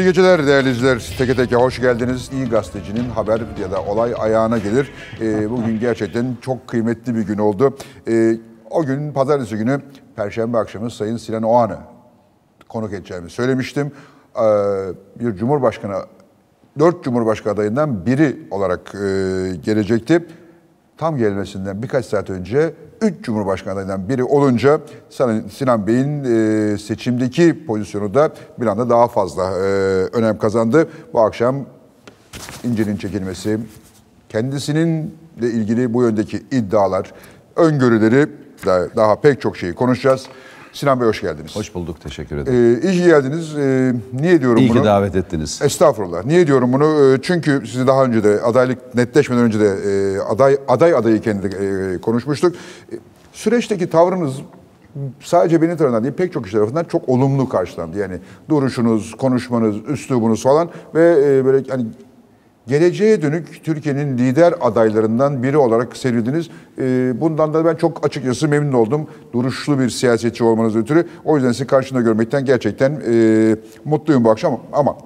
İyi geceler değerli izleyiciler. Teke teke hoş geldiniz. İyi gazetecinin haber ya da olay ayağına gelir. E, bugün gerçekten çok kıymetli bir gün oldu. E, o gün pazartesi günü Perşembe akşamı Sayın Sinan Oğan'ı konuk edeceğimi söylemiştim. E, bir Cumhurbaşkanı, dört Cumhurbaşkanı adayından biri olarak e, gelecekti. Tam gelmesinden birkaç saat önce 3 cumhurbaşkanlarından biri olunca Sinan Bey'in e, seçimdeki pozisyonu da bir anda daha fazla e, önem kazandı. Bu akşam İnce'nin çekilmesi, kendisinin ile ilgili bu yöndeki iddialar, öngörüleri daha, daha pek çok şeyi konuşacağız. Sinan Bey hoş geldiniz. Hoş bulduk, teşekkür ederim. Ee, iyi ki geldiniz. Ee, niye diyorum iyi bunu? İyi ki davet ettiniz. Estağfurullah. Niye diyorum bunu? Ee, çünkü sizi daha önce de adaylık netleşmeden önce de e, aday aday adayı kendi e, konuşmuştuk. Ee, süreçteki tavrınız sadece beni tarafından değil pek çok kişi tarafından çok olumlu karşılandı. Yani duruşunuz, konuşmanız, üslubunuz falan ve e, böyle hani geleceğe dönük Türkiye'nin lider adaylarından biri olarak sevildiniz. Ee, bundan da ben çok açıkçası memnun oldum. Duruşlu bir siyasetçi olmanız ötürü. O yüzden sizi karşında görmekten gerçekten e, mutluyum bu akşam. Ama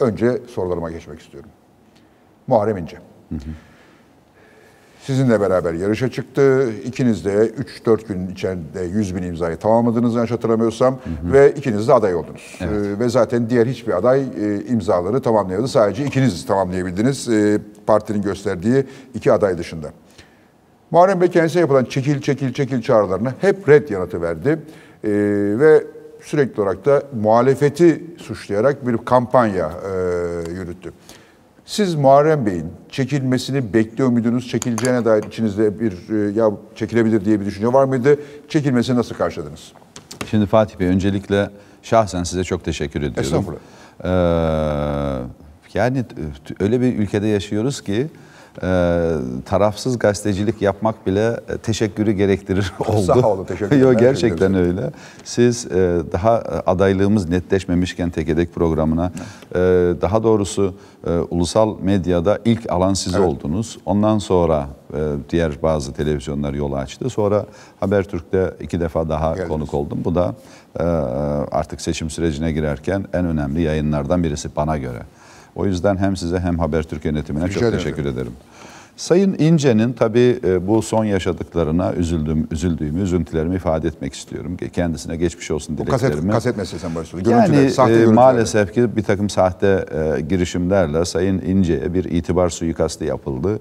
önce sorularıma geçmek istiyorum. Muharrem İnce. Hı hı. Sizinle beraber yarışa çıktı. İkiniz de 3-4 gün içinde 100 bin imzayı tamamladınız yanlış hatırlamıyorsam. Hı hı. Ve ikiniz de aday oldunuz. Evet. Ee, ve zaten diğer hiçbir aday e, imzaları tamamlayamadı. Sadece ikiniz tamamlayabildiniz e, partinin gösterdiği iki aday dışında. Muharrem Bey kendisine yapılan çekil çekil çekil çağrılarına hep red yanıtı verdi. E, ve sürekli olarak da muhalefeti suçlayarak bir kampanya yürüttü. Siz Muharrem Bey'in çekilmesini bekliyor muydunuz? Çekileceğine dair içinizde bir e, ya çekilebilir diye bir düşünce var mıydı? Çekilmesini nasıl karşıladınız? Şimdi Fatih Bey öncelikle şahsen size çok teşekkür ediyorum. Estağfurullah. Ee, yani öyle bir ülkede yaşıyoruz ki e, tarafsız gazetecilik yapmak bile e, teşekkürü gerektirir oldu. Sağ olun teşekkür ederim. gerçekten öyle. Siz e, daha e, adaylığımız netleşmemişken tekedek programına e, daha doğrusu e, ulusal medyada ilk alan siz evet. oldunuz. Ondan sonra e, diğer bazı televizyonlar yol açtı. Sonra Habertürk'te iki defa daha Geldiniz. konuk oldum. Bu da e, e artık seçim sürecine girerken en önemli yayınlardan birisi bana göre. O yüzden hem size hem Haber Türk yönetimine Rica çok ederim. teşekkür ederim. Sayın İnce'nin tabii e, bu son yaşadıklarına üzüldüğüm, üzüldüğümü, üzüntülerimi ifade etmek istiyorum. Kendisine geçmiş olsun dileklerimi. Bu kaset, kaset sen başlıyorsun. Yani e, sahte görüntüler. maalesef ki bir takım sahte e, girişimlerle Sayın İnce'ye bir itibar suikastı yapıldı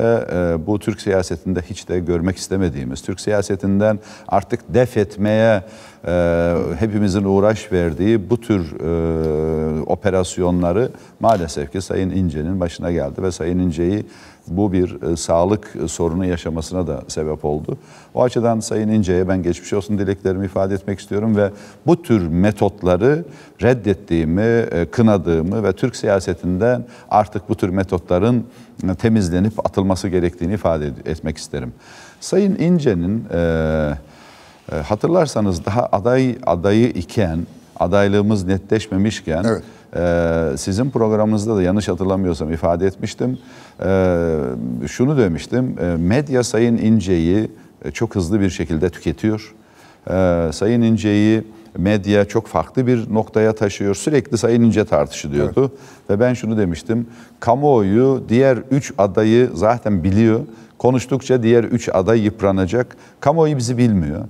ve e, bu Türk siyasetinde hiç de görmek istemediğimiz, Türk siyasetinden artık def etmeye e, hepimizin uğraş verdiği bu tür e, operasyonları maalesef ki Sayın İnce'nin başına geldi ve Sayın İnce'yi bu bir e, sağlık e, sorunu yaşamasına da sebep oldu. O açıdan Sayın İnce'ye ben geçmiş olsun dileklerimi ifade etmek istiyorum ve bu tür metotları reddettiğimi, e, kınadığımı ve Türk siyasetinden artık bu tür metotların temizlenip atılması gerektiğini ifade etmek isterim. Sayın İnce'nin hatırlarsanız daha aday adayı iken adaylığımız netleşmemişken evet. sizin programınızda da yanlış hatırlamıyorsam ifade etmiştim. Ee, şunu demiştim, e, medya Sayın İnce'yi e, çok hızlı bir şekilde tüketiyor. Ee, Sayın İnce'yi medya çok farklı bir noktaya taşıyor. Sürekli Sayın İnce tartışılıyordu. Evet. Ve ben şunu demiştim, kamuoyu diğer üç adayı zaten biliyor. Konuştukça diğer üç aday yıpranacak. Kamuoyu bizi bilmiyor.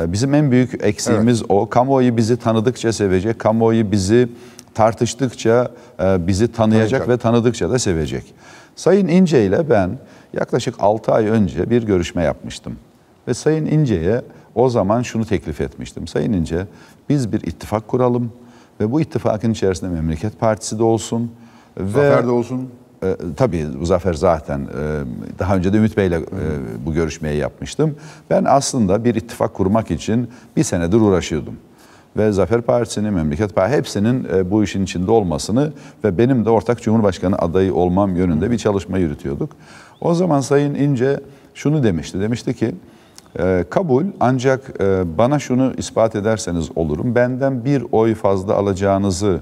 Ee, bizim en büyük eksiğimiz evet. o. Kamuoyu bizi tanıdıkça sevecek, kamuoyu bizi tartıştıkça e, bizi tanıyacak, tanıyacak. ve tanıdıkça da sevecek. Sayın İnce ile ben yaklaşık 6 ay önce bir görüşme yapmıştım. Ve Sayın İnce'ye o zaman şunu teklif etmiştim. Sayın İnce biz bir ittifak kuralım ve bu ittifakın içerisinde Memleket Partisi de olsun. Zafer ve, de olsun. E, tabii Zafer zaten e, daha önce de Ümit Bey'le e, bu görüşmeyi yapmıştım. Ben aslında bir ittifak kurmak için bir senedir uğraşıyordum ve Zafer Partisi'nin, Memleket Partisi hepsinin e, bu işin içinde olmasını ve benim de ortak Cumhurbaşkanı adayı olmam yönünde bir çalışma yürütüyorduk. O zaman Sayın İnce şunu demişti. Demişti ki e, kabul ancak e, bana şunu ispat ederseniz olurum. Benden bir oy fazla alacağınızı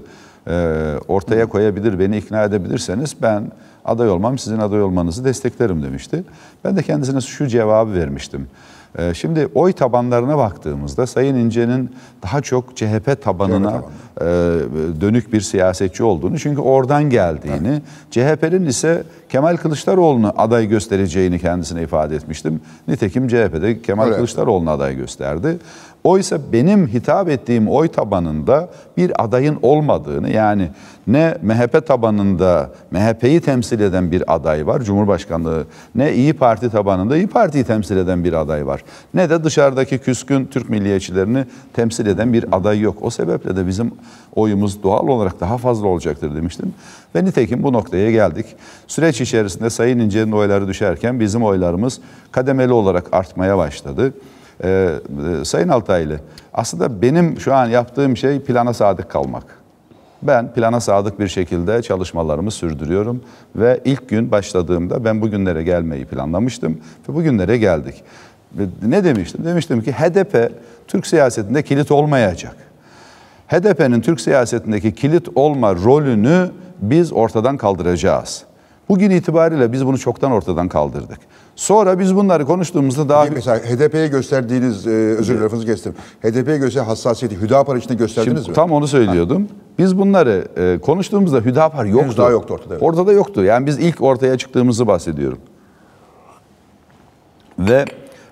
ortaya koyabilir, beni ikna edebilirseniz ben aday olmam, sizin aday olmanızı desteklerim demişti. Ben de kendisine şu cevabı vermiştim. Ee, şimdi oy tabanlarına baktığımızda Sayın İnce'nin daha çok CHP tabanına... CHP e, dönük bir siyasetçi olduğunu çünkü oradan geldiğini evet. CHP'nin ise Kemal Kılıçdaroğlu'nu aday göstereceğini kendisine ifade etmiştim. Nitekim CHP'de Kemal Öyle. Kılıçdaroğlu'nu aday gösterdi. Oysa benim hitap ettiğim oy tabanında bir adayın olmadığını yani ne MHP tabanında MHP'yi temsil eden bir aday var Cumhurbaşkanlığı ne İyi Parti tabanında İyi Parti'yi temsil eden bir aday var ne de dışarıdaki küskün Türk milliyetçilerini temsil eden bir aday yok. O sebeple de bizim oyumuz doğal olarak daha fazla olacaktır demiştim. Ve nitekim bu noktaya geldik. Süreç içerisinde Sayın İnce'nin oyları düşerken bizim oylarımız kademeli olarak artmaya başladı. Ee, e, Sayın Altaylı, aslında benim şu an yaptığım şey plana sadık kalmak. Ben plana sadık bir şekilde çalışmalarımı sürdürüyorum ve ilk gün başladığımda ben bugünlere gelmeyi planlamıştım ve bugünlere geldik. Ne demiştim? Demiştim ki HDP Türk siyasetinde kilit olmayacak. HDP'nin Türk siyasetindeki kilit olma rolünü biz ortadan kaldıracağız. Bugün itibariyle biz bunu çoktan ortadan kaldırdık. Sonra biz bunları konuştuğumuzda daha... Mesela HDP'ye gösterdiğiniz, e, özür lafınızı kestim. HDP'ye göster hassasiyeti Hüdapar içinde gösterdiniz Şimdi, mi? Tam onu söylüyordum. Biz bunları e, konuştuğumuzda Hüdapar yoktu. Henüz daha yoktu ortada. Evet. Ortada yoktu. Yani biz ilk ortaya çıktığımızı bahsediyorum. Ve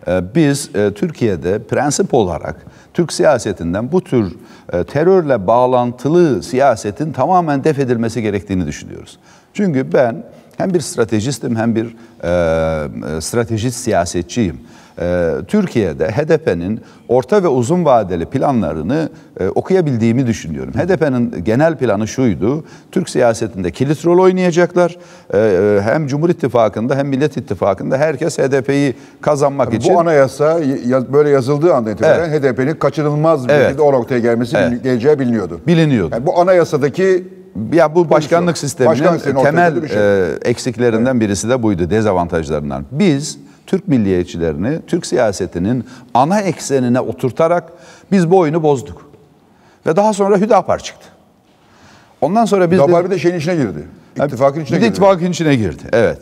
ee, biz e, Türkiye'de prensip olarak Türk siyasetinden bu tür e, terörle bağlantılı siyasetin tamamen def edilmesi gerektiğini düşünüyoruz. Çünkü ben hem bir stratejistim hem bir e, e stratejist siyasetçiyim. Ee, Türkiye'de HDP'nin orta ve uzun vadeli planlarını e, okuyabildiğimi düşünüyorum. HDP'nin genel planı şuydu. Türk siyasetinde kilit rol oynayacaklar. Ee, e, hem Cumhur İttifakı'nda hem Millet İttifakı'nda herkes HDP'yi kazanmak yani için. Bu anayasa böyle yazıldığı anda itibaren evet. HDP'nin kaçınılmaz bir evet. şekilde o noktaya gelmesi evet. geleceği biliniyordu. Biliniyordu. Yani bu anayasadaki ya bu başkanlık sisteminin başkanlık temel şey. e, eksiklerinden evet. birisi de buydu, dezavantajlarından. Biz Türk milliyetçilerini Türk siyasetinin ana eksenine oturtarak biz bu oyunu bozduk. Ve daha sonra Hüdapar çıktı. Ondan sonra biz Hüdapar de, bir de şeyin içine girdi. İttifakın içine girdi. İttifakın içine girdi. Evet.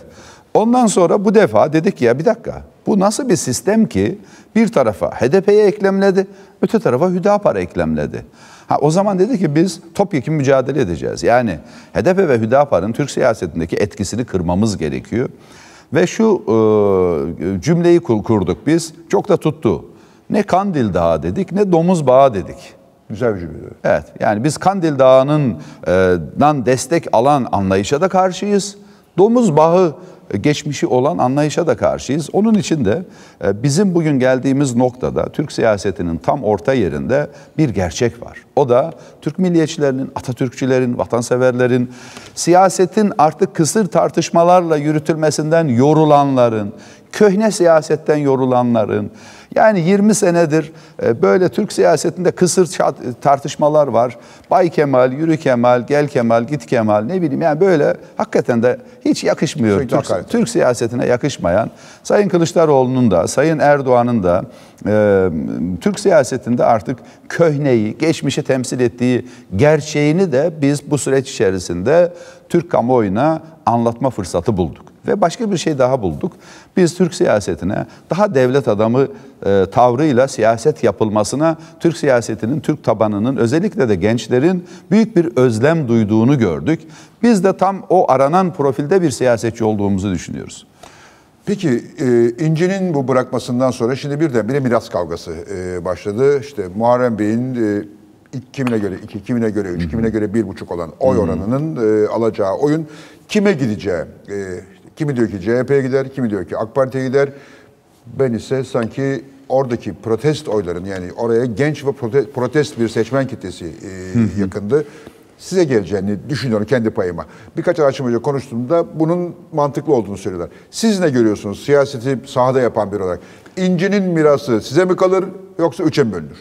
Ondan sonra bu defa dedik ki ya bir dakika. Bu nasıl bir sistem ki bir tarafa HDP'ye eklemledi, öte tarafa Hüdapar'a eklemledi. Ha, o zaman dedi ki biz topyekun mücadele edeceğiz. Yani HDP ve Hüdapar'ın Türk siyasetindeki etkisini kırmamız gerekiyor. Ve şu e, cümleyi kurduk biz. Çok da tuttu. Ne Kandil Dağı dedik ne Domuz Bağı dedik. Güzel bir cümle. Evet. Yani biz Kandil Dağı'ndan e, destek alan anlayışa da karşıyız. Domuz Bağı geçmişi olan anlayışa da karşıyız. Onun için de e, bizim bugün geldiğimiz noktada Türk siyasetinin tam orta yerinde bir gerçek var. O da Türk milliyetçilerinin, Atatürkçülerin, vatanseverlerin siyasetin artık kısır tartışmalarla yürütülmesinden yorulanların, köhne siyasetten yorulanların, yani 20 senedir e, böyle Türk siyasetinde kısır tartışmalar var. Bay Kemal, yürü Kemal, gel Kemal, git Kemal ne bileyim yani böyle hakikaten de hiç yakışmıyor. Şey, Türk, Türk siyasetine yakışmayan Sayın Kılıçdaroğlu'nun da Sayın Erdoğan'ın da e, Türk siyasetinde artık köhneyi, geçmişi temsil ettiği gerçeğini de biz bu süreç içerisinde Türk kamuoyuna anlatma fırsatı bulduk. Ve başka bir şey daha bulduk. Biz Türk siyasetine daha devlet adamı e, tavrıyla siyaset yapılmasına Türk siyasetinin, Türk tabanının özellikle de gençlerin büyük bir özlem duyduğunu gördük. Biz de tam o aranan profilde bir siyasetçi olduğumuzu düşünüyoruz. Peki e, İnci'nin bu bırakmasından sonra şimdi bir de bile miras kavgası e, başladı. İşte Muharrem Bey'in e, kimine göre, iki kimine göre, üç kimine göre bir buçuk olan oy oranının e, alacağı oyun kime gideceği. E, Kimi diyor ki CHP'ye gider, kimi diyor ki AK Parti'ye gider. Ben ise sanki oradaki protest oyların yani oraya genç ve protest bir seçmen kitlesi e, yakındı. Size geleceğini düşünüyorum kendi payıma. Birkaç araştırmacı konuştuğumda bunun mantıklı olduğunu söylüyorlar. Siz ne görüyorsunuz siyaseti sahada yapan bir olarak? İncinin mirası size mi kalır yoksa üçe mi bölünür?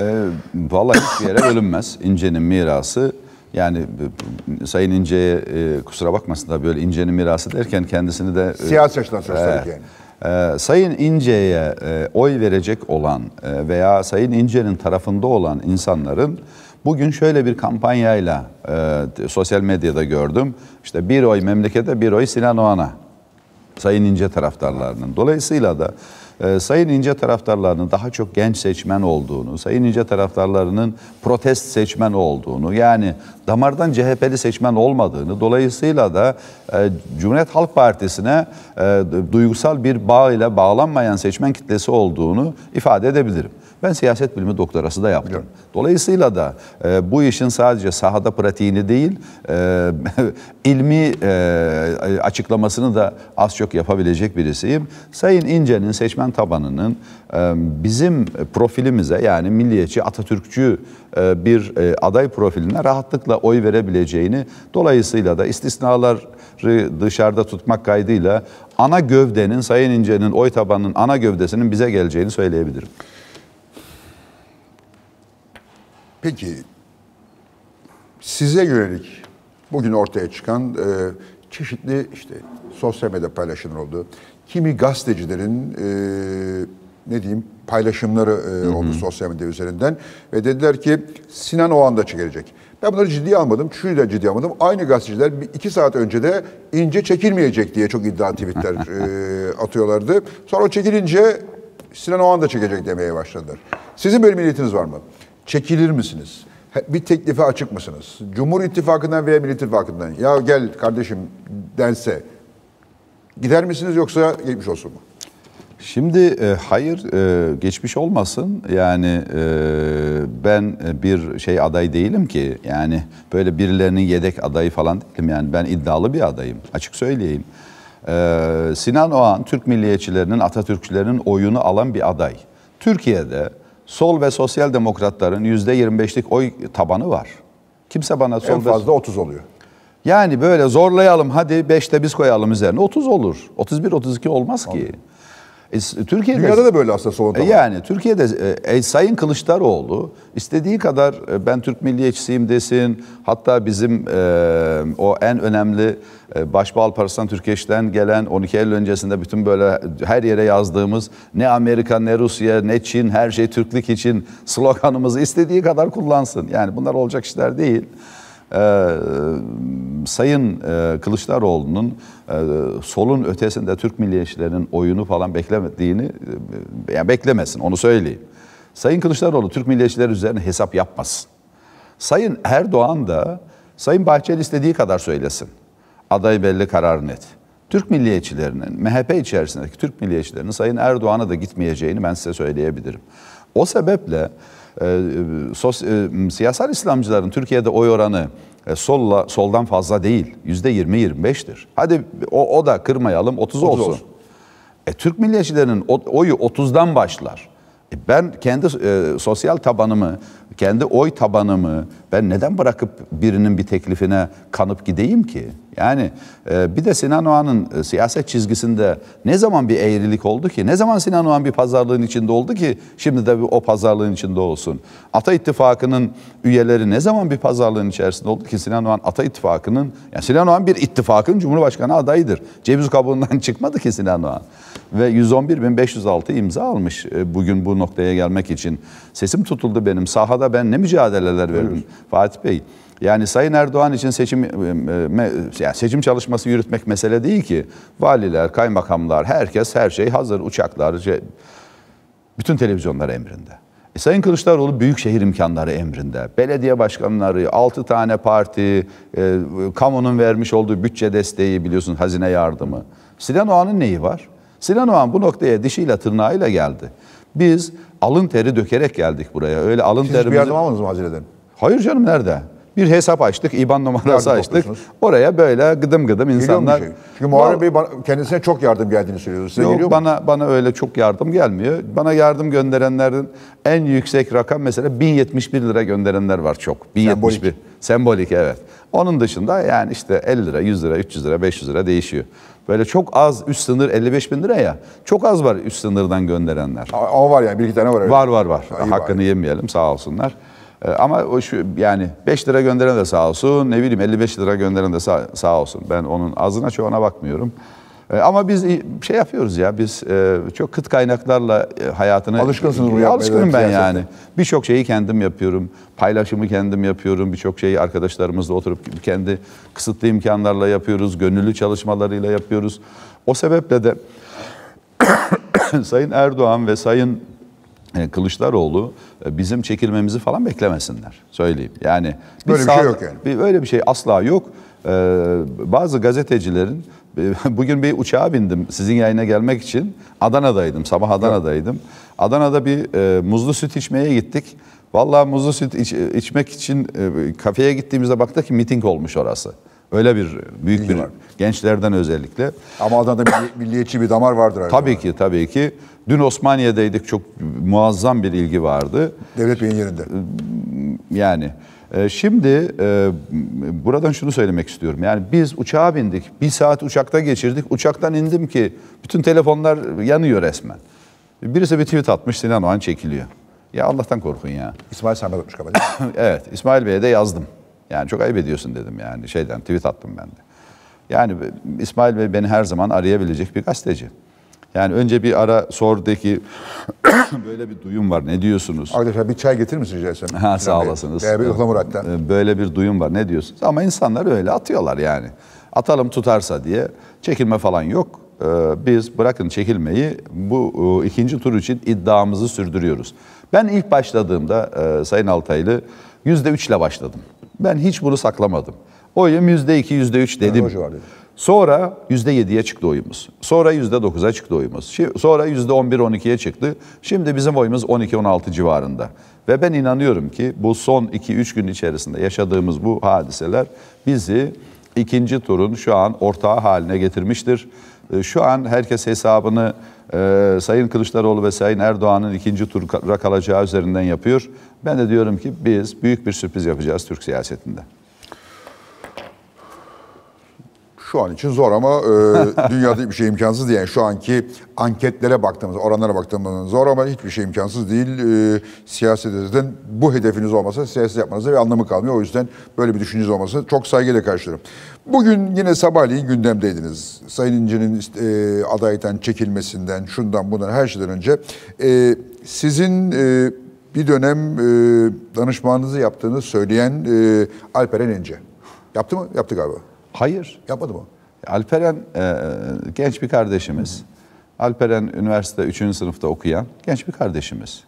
E, vallahi hiçbir yere bölünmez. İncinin mirası yani e, Sayın İnce'ye e, kusura bakmasın da böyle İnce'nin mirası derken kendisini de... Siyasi açıdan söz tabii ki. E, Sayın İnce'ye e, oy verecek olan e, veya Sayın İnce'nin tarafında olan insanların bugün şöyle bir kampanyayla e, sosyal medyada gördüm. İşte bir oy memlekete bir oy Sinan Oğan'a. Sayın İnce taraftarlarının. Dolayısıyla da ee, Sayın İnce taraftarlarının daha çok genç seçmen olduğunu, Sayın İnce taraftarlarının protest seçmen olduğunu, yani damardan CHP'li seçmen olmadığını, dolayısıyla da e, Cumhuriyet Halk Partisi'ne e, duygusal bir bağ ile bağlanmayan seçmen kitlesi olduğunu ifade edebilirim. Ben siyaset bilimi doktorası da yaptım. Evet. Dolayısıyla da e, bu işin sadece sahada pratiğini değil, e, ilmi e, açıklamasını da az çok yapabilecek birisiyim. Sayın İnce'nin seçmen tabanının e, bizim profilimize yani milliyetçi, Atatürkçü e, bir e, aday profiline rahatlıkla oy verebileceğini dolayısıyla da istisnaları dışarıda tutmak kaydıyla ana gövdenin Sayın İnce'nin oy tabanının ana gövdesinin bize geleceğini söyleyebilirim. Peki size yönelik bugün ortaya çıkan e, çeşitli işte sosyal medya paylaşımları oldu. Kimi gazetecilerin e, ne diyeyim paylaşımları e, oldu sosyal medya üzerinden ve dediler ki Sinan o anda gelecek. Ben bunları ciddiye almadım. çünkü da ciddiye almadım. Aynı gazeteciler iki saat önce de ince çekilmeyecek diye çok iddia tweetler e, atıyorlardı. Sonra o çekilince Sinan o anda çekecek demeye başladılar. Sizin böyle bir niyetiniz var mı? Çekilir misiniz? Bir teklife açık mısınız? Cumhur İttifakı'ndan veya Millet İttifakı'ndan ya gel kardeşim dense gider misiniz yoksa geçmiş olsun mu? Şimdi e, hayır e, geçmiş olmasın yani e, ben e, bir şey aday değilim ki yani böyle birilerinin yedek adayı falan değilim yani ben iddialı bir adayım açık söyleyeyim. E, Sinan Oğan Türk milliyetçilerinin Atatürkçülerinin oyunu alan bir aday. Türkiye'de sol ve sosyal demokratların yüzde %25'lik oy tabanı var. Kimse bana sol en fazla ve... 30 oluyor. Yani böyle zorlayalım hadi 5'te biz koyalım üzerine 30 olur. 31 32 olmaz Anladım. ki. E, Türkiye'de Dünyada da böyle aslında sorun. Tamam. E, yani Türkiye'de e, e, Sayın Kılıçdaroğlu istediği kadar e, ben Türk milliyetçisiyim desin. Hatta bizim e, o en önemli e, Başbalparası'ndan Türkeş'ten gelen 12 Eylül öncesinde bütün böyle her yere yazdığımız ne Amerika ne Rusya ne Çin her şey Türklük için sloganımızı istediği kadar kullansın. Yani bunlar olacak işler değil e, Sayın e, Kılıçdaroğlu'nun e, solun ötesinde Türk milliyetçilerinin oyunu falan beklemediğini e, yani beklemesin onu söyleyeyim. Sayın Kılıçdaroğlu Türk milliyetçileri üzerine hesap yapmasın. Sayın Erdoğan da Sayın Bahçeli istediği kadar söylesin. Aday belli karar net. Türk milliyetçilerinin, MHP içerisindeki Türk milliyetçilerinin Sayın Erdoğan'a da gitmeyeceğini ben size söyleyebilirim. O sebeple e, sos, e, siyasal İslamcıların Türkiye'de oy oranı e, solla soldan fazla değil. Yüzde 20-25'tir. Hadi o, o da kırmayalım 30, 30 olsun. olsun. E, Türk milliyetçilerinin oyu 30'dan başlar. Ben kendi e, sosyal tabanımı, kendi oy tabanımı ben neden bırakıp birinin bir teklifine kanıp gideyim ki? Yani e, bir de Sinan Oğan'ın e, siyaset çizgisinde ne zaman bir eğrilik oldu ki? Ne zaman Sinan Oğan bir pazarlığın içinde oldu ki şimdi de o pazarlığın içinde olsun? Ata İttifakı'nın üyeleri ne zaman bir pazarlığın içerisinde oldu ki Sinan Oğan Ata İttifakı'nın yani Sinan Oğan bir ittifakın Cumhurbaşkanı adayıdır. Ceviz kabuğundan çıkmadı ki Sinan Oğan ve 111.506 imza almış e, bugün bu noktaya gelmek için. Sesim tutuldu benim. Sahada ben ne mücadeleler verdim evet. Fatih Bey. Yani Sayın Erdoğan için seçim e, e, yani seçim çalışması yürütmek mesele değil ki. Valiler, kaymakamlar, herkes her şey hazır, uçaklar, şey, bütün televizyonlar emrinde. E, Sayın Kılıçdaroğlu büyükşehir imkanları emrinde. Belediye başkanları, 6 tane parti, e, kamunun vermiş olduğu bütçe desteği biliyorsun hazine yardımı. Sinan Oğan'ın neyi var? Sinan Oğan bu noktaya dişiyle tırnağıyla geldi. Biz alın teri dökerek geldik buraya. Öyle alın Siz terimizi... bir yardım almadınız mı Hazine'den? Hayır canım nerede? bir hesap açtık, IBAN numarası yardım açtık. Oraya böyle gıdım gıdım insanlar. Şey. Çünkü Muharrem Bey kendisine çok yardım geldiğini söylüyor. Size yok, geliyor bana, mu? Bana öyle çok yardım gelmiyor. Bana yardım gönderenlerin en yüksek rakam mesela 1071 lira gönderenler var çok. 1071. Sembolik. Sembolik evet. Onun dışında yani işte 50 lira, 100 lira, 300 lira, 500 lira değişiyor. Böyle çok az üst sınır 55 bin lira ya. Çok az var üst sınırdan gönderenler. O var yani bir iki tane var öyle. Var var var. Ha, Hakkını bari. yemeyelim sağ olsunlar. Ee, ama o şu yani 5 lira gönderen de sağ olsun, ne bileyim 55 lira gönderen de sağ, sağ olsun. Ben onun azına çoğuna bakmıyorum. Ee, ama biz şey yapıyoruz ya biz e, çok kıt kaynaklarla e, hayatını alışkınsınız bu bunu alışkınım ben yani. Birçok şeyi kendim yapıyorum. Paylaşımı kendim yapıyorum. Birçok şeyi arkadaşlarımızla oturup kendi kısıtlı imkanlarla yapıyoruz. Gönüllü çalışmalarıyla yapıyoruz. O sebeple de Sayın Erdoğan ve Sayın e, Kılıçdaroğlu e, bizim çekilmemizi falan beklemesinler. Söyleyeyim. Yani bir böyle sağ, bir şey yok yani. Bir, öyle bir şey asla yok. Ee, bazı gazetecilerin e, bugün bir uçağa bindim sizin yayına gelmek için. Adana'daydım. Sabah Adana'daydım. Adana'da bir e, muzlu süt içmeye gittik. Vallahi muzlu süt iç, içmek için e, kafeye gittiğimizde baktık ki miting olmuş orası. Öyle bir büyük bir var. gençlerden özellikle. Ama Adana'da milliyetçi bir damar vardır. Tabii zaman. ki tabii ki. Dün Osmaniye'deydik çok muazzam bir ilgi vardı. Devlet Bey'in yerinde. Yani e, şimdi e, buradan şunu söylemek istiyorum. Yani biz uçağa bindik. Bir saat uçakta geçirdik. Uçaktan indim ki bütün telefonlar yanıyor resmen. Birisi bir tweet atmış Sinan Oğan çekiliyor. Ya Allah'tan korkun ya. İsmail Samet atmış kabul. evet İsmail Bey'e de yazdım. Yani çok ayıp ediyorsun dedim yani şeyden tweet attım ben de. Yani İsmail Bey beni her zaman arayabilecek bir gazeteci. Yani önce bir ara sor sordaki böyle bir duyum var. Ne diyorsunuz? Arkadaşlar bir çay getirir misiniz rica etsem? Ha, sağ olasınız. Bir Ihla Murat'tan. Ee, e, böyle bir duyum var. Ne diyorsunuz? Ama insanlar öyle atıyorlar yani. Atalım tutarsa diye. Çekilme falan yok. Ee, biz bırakın çekilmeyi bu e, ikinci tur için iddiamızı sürdürüyoruz. Ben ilk başladığımda e, Sayın Altaylı %3 ile başladım. Ben hiç bunu saklamadım. Oyum %2, %3 dedim. Yani Sonra %7'ye çıktı oyumuz. Sonra %9'a çıktı oyumuz. Sonra %11-12'ye çıktı. Şimdi bizim oyumuz 12-16 civarında. Ve ben inanıyorum ki bu son 2-3 gün içerisinde yaşadığımız bu hadiseler bizi ikinci turun şu an ortağı haline getirmiştir. Ee, şu an herkes hesabını e, Sayın Kılıçdaroğlu ve Sayın Erdoğan'ın ikinci tura kalacağı üzerinden yapıyor. Ben de diyorum ki biz büyük bir sürpriz yapacağız Türk siyasetinde. Şu an için zor ama e, dünyada bir şey imkansız değil. Yani şu anki anketlere baktığımız, oranlara baktığımız zor ama hiçbir şey imkansız değil. E, siyasetten bu hedefiniz olmasa siyaset yapmanızda bir anlamı kalmıyor. O yüzden böyle bir düşünceniz olmasa çok saygıyla karşılıyorum. Bugün yine sabahleyin gündemdeydiniz. Sayın İnce'nin e, adaydan çekilmesinden, şundan bundan her şeyden önce. E, sizin e, bir dönem e, danışmanınızı yaptığını söyleyen e, Alperen İnce. Yaptı mı? Yaptı galiba. Hayır. Yapmadı mı? Alperen e, e, genç bir kardeşimiz. Hı. Alperen üniversite 3. sınıfta okuyan genç bir kardeşimiz.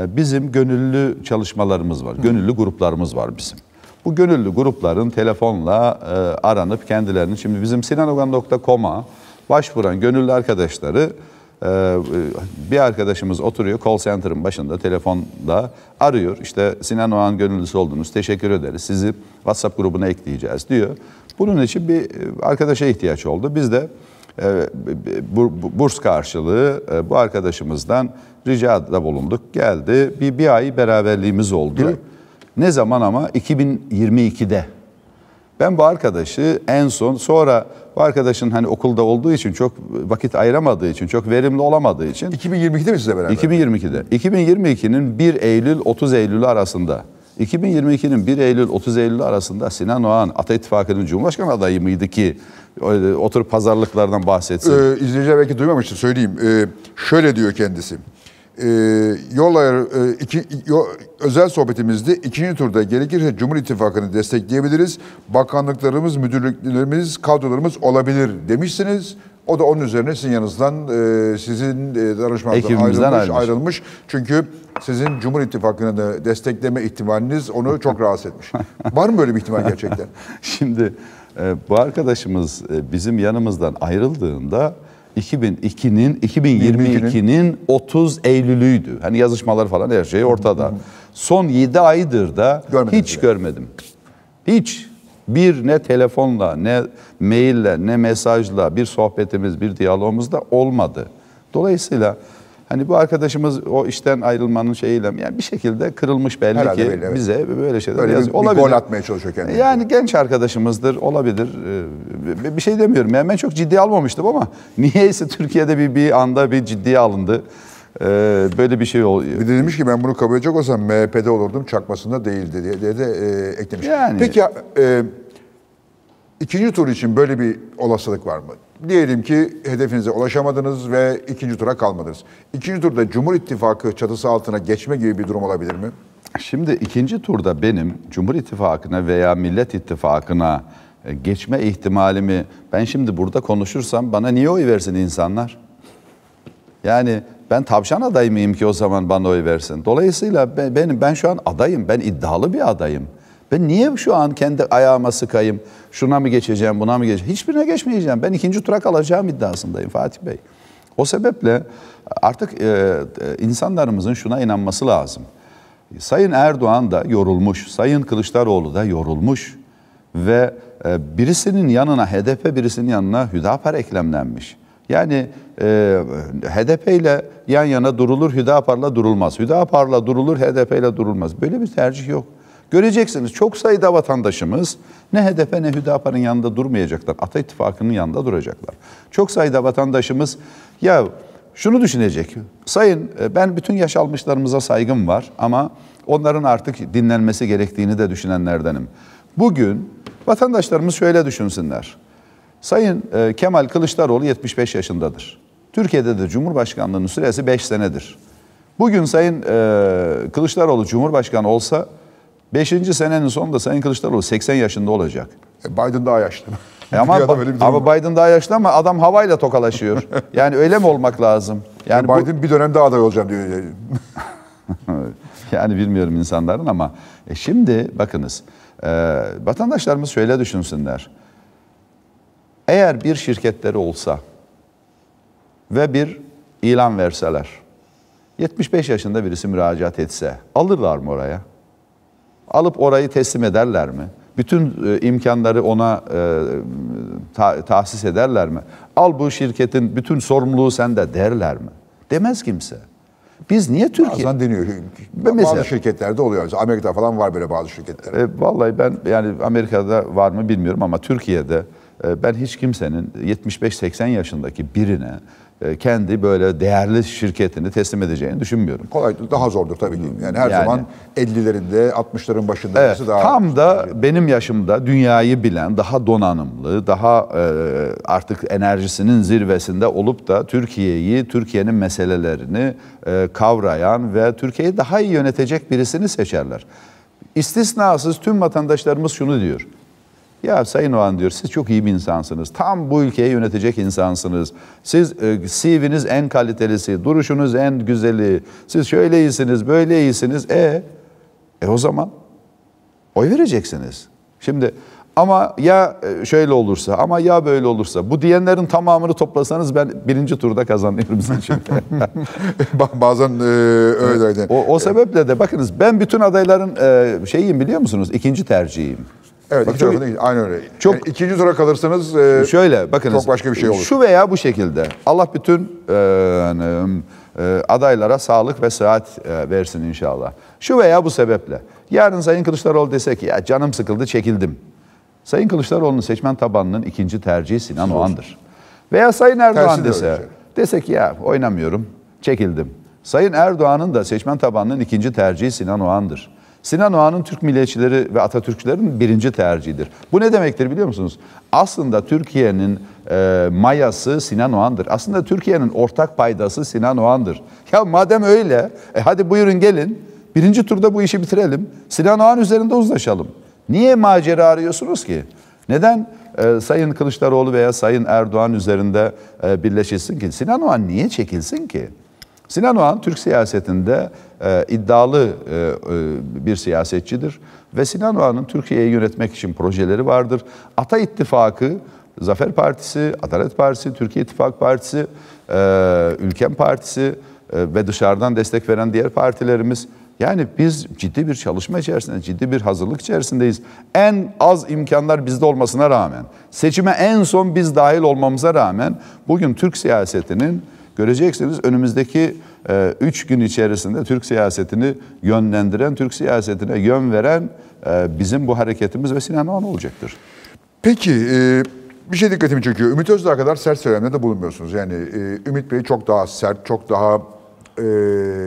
E, bizim gönüllü çalışmalarımız var. Hı. Gönüllü gruplarımız var bizim. Bu gönüllü grupların telefonla e, aranıp kendilerini şimdi bizim sinanogan.com'a başvuran gönüllü arkadaşları e, e, bir arkadaşımız oturuyor call center'ın başında telefonda arıyor. işte Sinan Oğan gönüllüsü oldunuz teşekkür ederiz sizi WhatsApp grubuna ekleyeceğiz diyor. Bunun için bir e, arkadaşa ihtiyaç oldu. Biz de e, burs karşılığı e, bu arkadaşımızdan ricada bulunduk. Geldi. Bir, bir ay beraberliğimiz oldu. Ne zaman ama? 2022'de. Ben bu arkadaşı en son sonra bu arkadaşın hani okulda olduğu için çok vakit ayıramadığı için çok verimli olamadığı için 2022'de mi sizle beraber? 2022'de. 2022'nin 1 Eylül 30 Eylül arasında 2022'nin 1 Eylül 30 Eylül arasında Sinan Oğan Ata İttifakı'nın Cumhurbaşkanı adayı mıydı ki e, oturup pazarlıklardan bahsetsin? Ee, izleyiciler belki duymamıştır söyleyeyim. Ee, şöyle diyor kendisi e, yol ayarı, e, iki, yo, özel sohbetimizde ikinci turda gerekirse Cumhur İttifakı'nı destekleyebiliriz. Bakanlıklarımız, müdürlüklerimiz, kadrolarımız olabilir demişsiniz. O da onun üzerine sizin yanınızdan, e, sizin e, danışmanınızdan ayrılmış, ayrılmış, ayrılmış. Çünkü sizin Cumhur İttifakı'nı da destekleme ihtimaliniz onu çok rahatsız etmiş. Var mı böyle bir ihtimal gerçekten? Şimdi e, bu arkadaşımız e, bizim yanımızdan ayrıldığında 2002'nin 2022'nin 30 Eylül'üydü. Hani yazışmalar falan her şey ortada. Son 7 aydır da görmedim hiç bile. görmedim. Hiç bir ne telefonla ne maille ne mesajla bir sohbetimiz bir diyalogumuz da olmadı. Dolayısıyla Hani bu arkadaşımız o işten ayrılmanın şeyiyle yani bir şekilde kırılmış belli Herhalde ki belli, evet. bize böyle şeyler Öyle yazıyor. Bir, olabilir. bir gol atmaya çalışıyor kendini. Yani genç arkadaşımızdır olabilir. Ee, bir şey demiyorum. Yani ben çok ciddiye almamıştım ama niyeyse Türkiye'de bir, bir anda bir ciddiye alındı. Ee, böyle bir şey oluyor. Bir de demiş ki ben bunu kabul edecek olsam MHP'de olurdum çakmasında değildi diye, diye de e, eklemiş. Yani, Peki e, ikinci tur için böyle bir olasılık var mı? Diyelim ki hedefinize ulaşamadınız ve ikinci tura kalmadınız. İkinci turda Cumhur İttifakı çatısı altına geçme gibi bir durum olabilir mi? Şimdi ikinci turda benim Cumhur İttifakı'na veya Millet İttifakı'na e, geçme ihtimalimi ben şimdi burada konuşursam bana niye oy versin insanlar? Yani ben tavşan aday mıyım ki o zaman bana oy versin? Dolayısıyla ben, benim ben şu an adayım. Ben iddialı bir adayım. Ben niye şu an kendi ayağıma sıkayım? Şuna mı geçeceğim, buna mı geçeceğim? Hiçbirine geçmeyeceğim. Ben ikinci tura kalacağım iddiasındayım Fatih Bey. O sebeple artık e, e insanlarımızın şuna inanması lazım. Sayın Erdoğan da yorulmuş, Sayın Kılıçdaroğlu da yorulmuş ve e, birisinin yanına HDP birisinin yanına Hüdapar eklemlenmiş. Yani e, HDP ile yan yana durulur, Hüdapar'la durulmaz. Hüdapar'la durulur, HDP ile durulmaz. Böyle bir tercih yok. Göreceksiniz çok sayıda vatandaşımız ne HDP ne Hüdapar'ın yanında durmayacaklar. Ata İttifakı'nın yanında duracaklar. Çok sayıda vatandaşımız ya şunu düşünecek. Sayın e, ben bütün yaş almışlarımıza saygım var ama onların artık dinlenmesi gerektiğini de düşünenlerdenim. Bugün vatandaşlarımız şöyle düşünsünler. Sayın e, Kemal Kılıçdaroğlu 75 yaşındadır. Türkiye'de de Cumhurbaşkanlığının süresi 5 senedir. Bugün Sayın e, Kılıçdaroğlu Cumhurbaşkanı olsa Beşinci senenin sonunda Sayın Kılıçdaroğlu 80 yaşında olacak. E, Biden daha yaşlı. E ama, ama Biden daha yaşlı ama adam havayla tokalaşıyor. yani öyle mi olmak lazım? Yani e, Biden bu... bir dönem daha aday olacağım diyor. yani bilmiyorum insanların ama e şimdi bakınız e, vatandaşlarımız şöyle düşünsünler. Eğer bir şirketleri olsa ve bir ilan verseler 75 yaşında birisi müracaat etse alırlar mı oraya? Alıp orayı teslim ederler mi? Bütün e, imkanları ona e, ta, tahsis ederler mi? Al bu şirketin bütün sorumluluğu sende derler mi? Demez kimse. Biz niye Türkiye? Bazen deniyor. Mesela, bazı şirketlerde oluyor. Amerika'da falan var böyle bazı şirketler. E, vallahi ben yani Amerika'da var mı bilmiyorum ama Türkiye'de e, ben hiç kimsenin 75-80 yaşındaki birine e, kendi böyle değerli şirketini teslim edeceğini düşünmüyorum. Kolaydır, daha zordur tabii ki. Yani her yani, zaman 50'lerinde, 60'ların başında evet, daha tam da şey. benim yaşımda dünyayı bilen, daha donanımlı, daha e, artık enerjisinin zirvesinde olup da Türkiye'yi, Türkiye'nin meselelerini e, kavrayan ve Türkiye'yi daha iyi yönetecek birisini seçerler. İstisnasız tüm vatandaşlarımız şunu diyor. Ya Sayın Oğan diyor siz çok iyi bir insansınız. Tam bu ülkeyi yönetecek insansınız. Siz e, CV'niz en kalitelisi, duruşunuz en güzeli. Siz şöyle iyisiniz, böyle iyisiniz. E, e o zaman oy vereceksiniz. Şimdi ama ya e, şöyle olursa ama ya böyle olursa bu diyenlerin tamamını toplasanız ben birinci turda kazanıyorum zaten. Bazen e, öyle. O, o sebeple de bakınız ben bütün adayların e, şeyiyim biliyor musunuz? İkinci tercihim. Evet, Bak, iki çok, tarafında, öyle. Çok, yani ikinci tura kalırsanız e, şöyle, bakınız, çok başka bir şey olur. Şu veya bu şekilde. Allah bütün e, yani, e, adaylara sağlık ve sıhhat e, versin inşallah. Şu veya bu sebeple. Yarın Sayın Kılıçdaroğlu dese ki ya canım sıkıldı çekildim. Sayın Kılıçdaroğlu'nun seçmen tabanının ikinci tercihi Sinan Sus. Oğan'dır. Veya Sayın Erdoğan Tersi dese, de şey. dese ki ya oynamıyorum, çekildim. Sayın Erdoğan'ın da seçmen tabanının ikinci tercihi Sinan Oğan'dır. Sinan Oğan'ın Türk milliyetçileri ve Atatürkçülerin birinci tercihidir. Bu ne demektir biliyor musunuz? Aslında Türkiye'nin e, mayası Sinan Oğan'dır. Aslında Türkiye'nin ortak paydası Sinan Oğan'dır. Ya madem öyle, e hadi buyurun gelin. Birinci turda bu işi bitirelim. Sinan Oğan üzerinde uzlaşalım. Niye macera arıyorsunuz ki? Neden e, Sayın Kılıçdaroğlu veya Sayın Erdoğan üzerinde e, birleşilsin ki? Sinan Oğan niye çekilsin ki? Sinan Oğan Türk siyasetinde e, iddialı e, e, bir siyasetçidir. Ve Sinan Oğan'ın Türkiye'yi yönetmek için projeleri vardır. Ata İttifakı, Zafer Partisi, Adalet Partisi, Türkiye İttifak Partisi, e, Ülkem Partisi e, ve dışarıdan destek veren diğer partilerimiz yani biz ciddi bir çalışma içerisinde, ciddi bir hazırlık içerisindeyiz. En az imkanlar bizde olmasına rağmen, seçime en son biz dahil olmamıza rağmen bugün Türk siyasetinin göreceksiniz önümüzdeki ee, üç gün içerisinde Türk siyasetini yönlendiren, Türk siyasetine yön veren e, bizim bu hareketimiz ve Sinan Oğan olacaktır. Peki, e, bir şey dikkatimi çekiyor. Ümit Özdağ kadar sert de bulunmuyorsunuz. Yani e, Ümit Bey çok daha sert, çok daha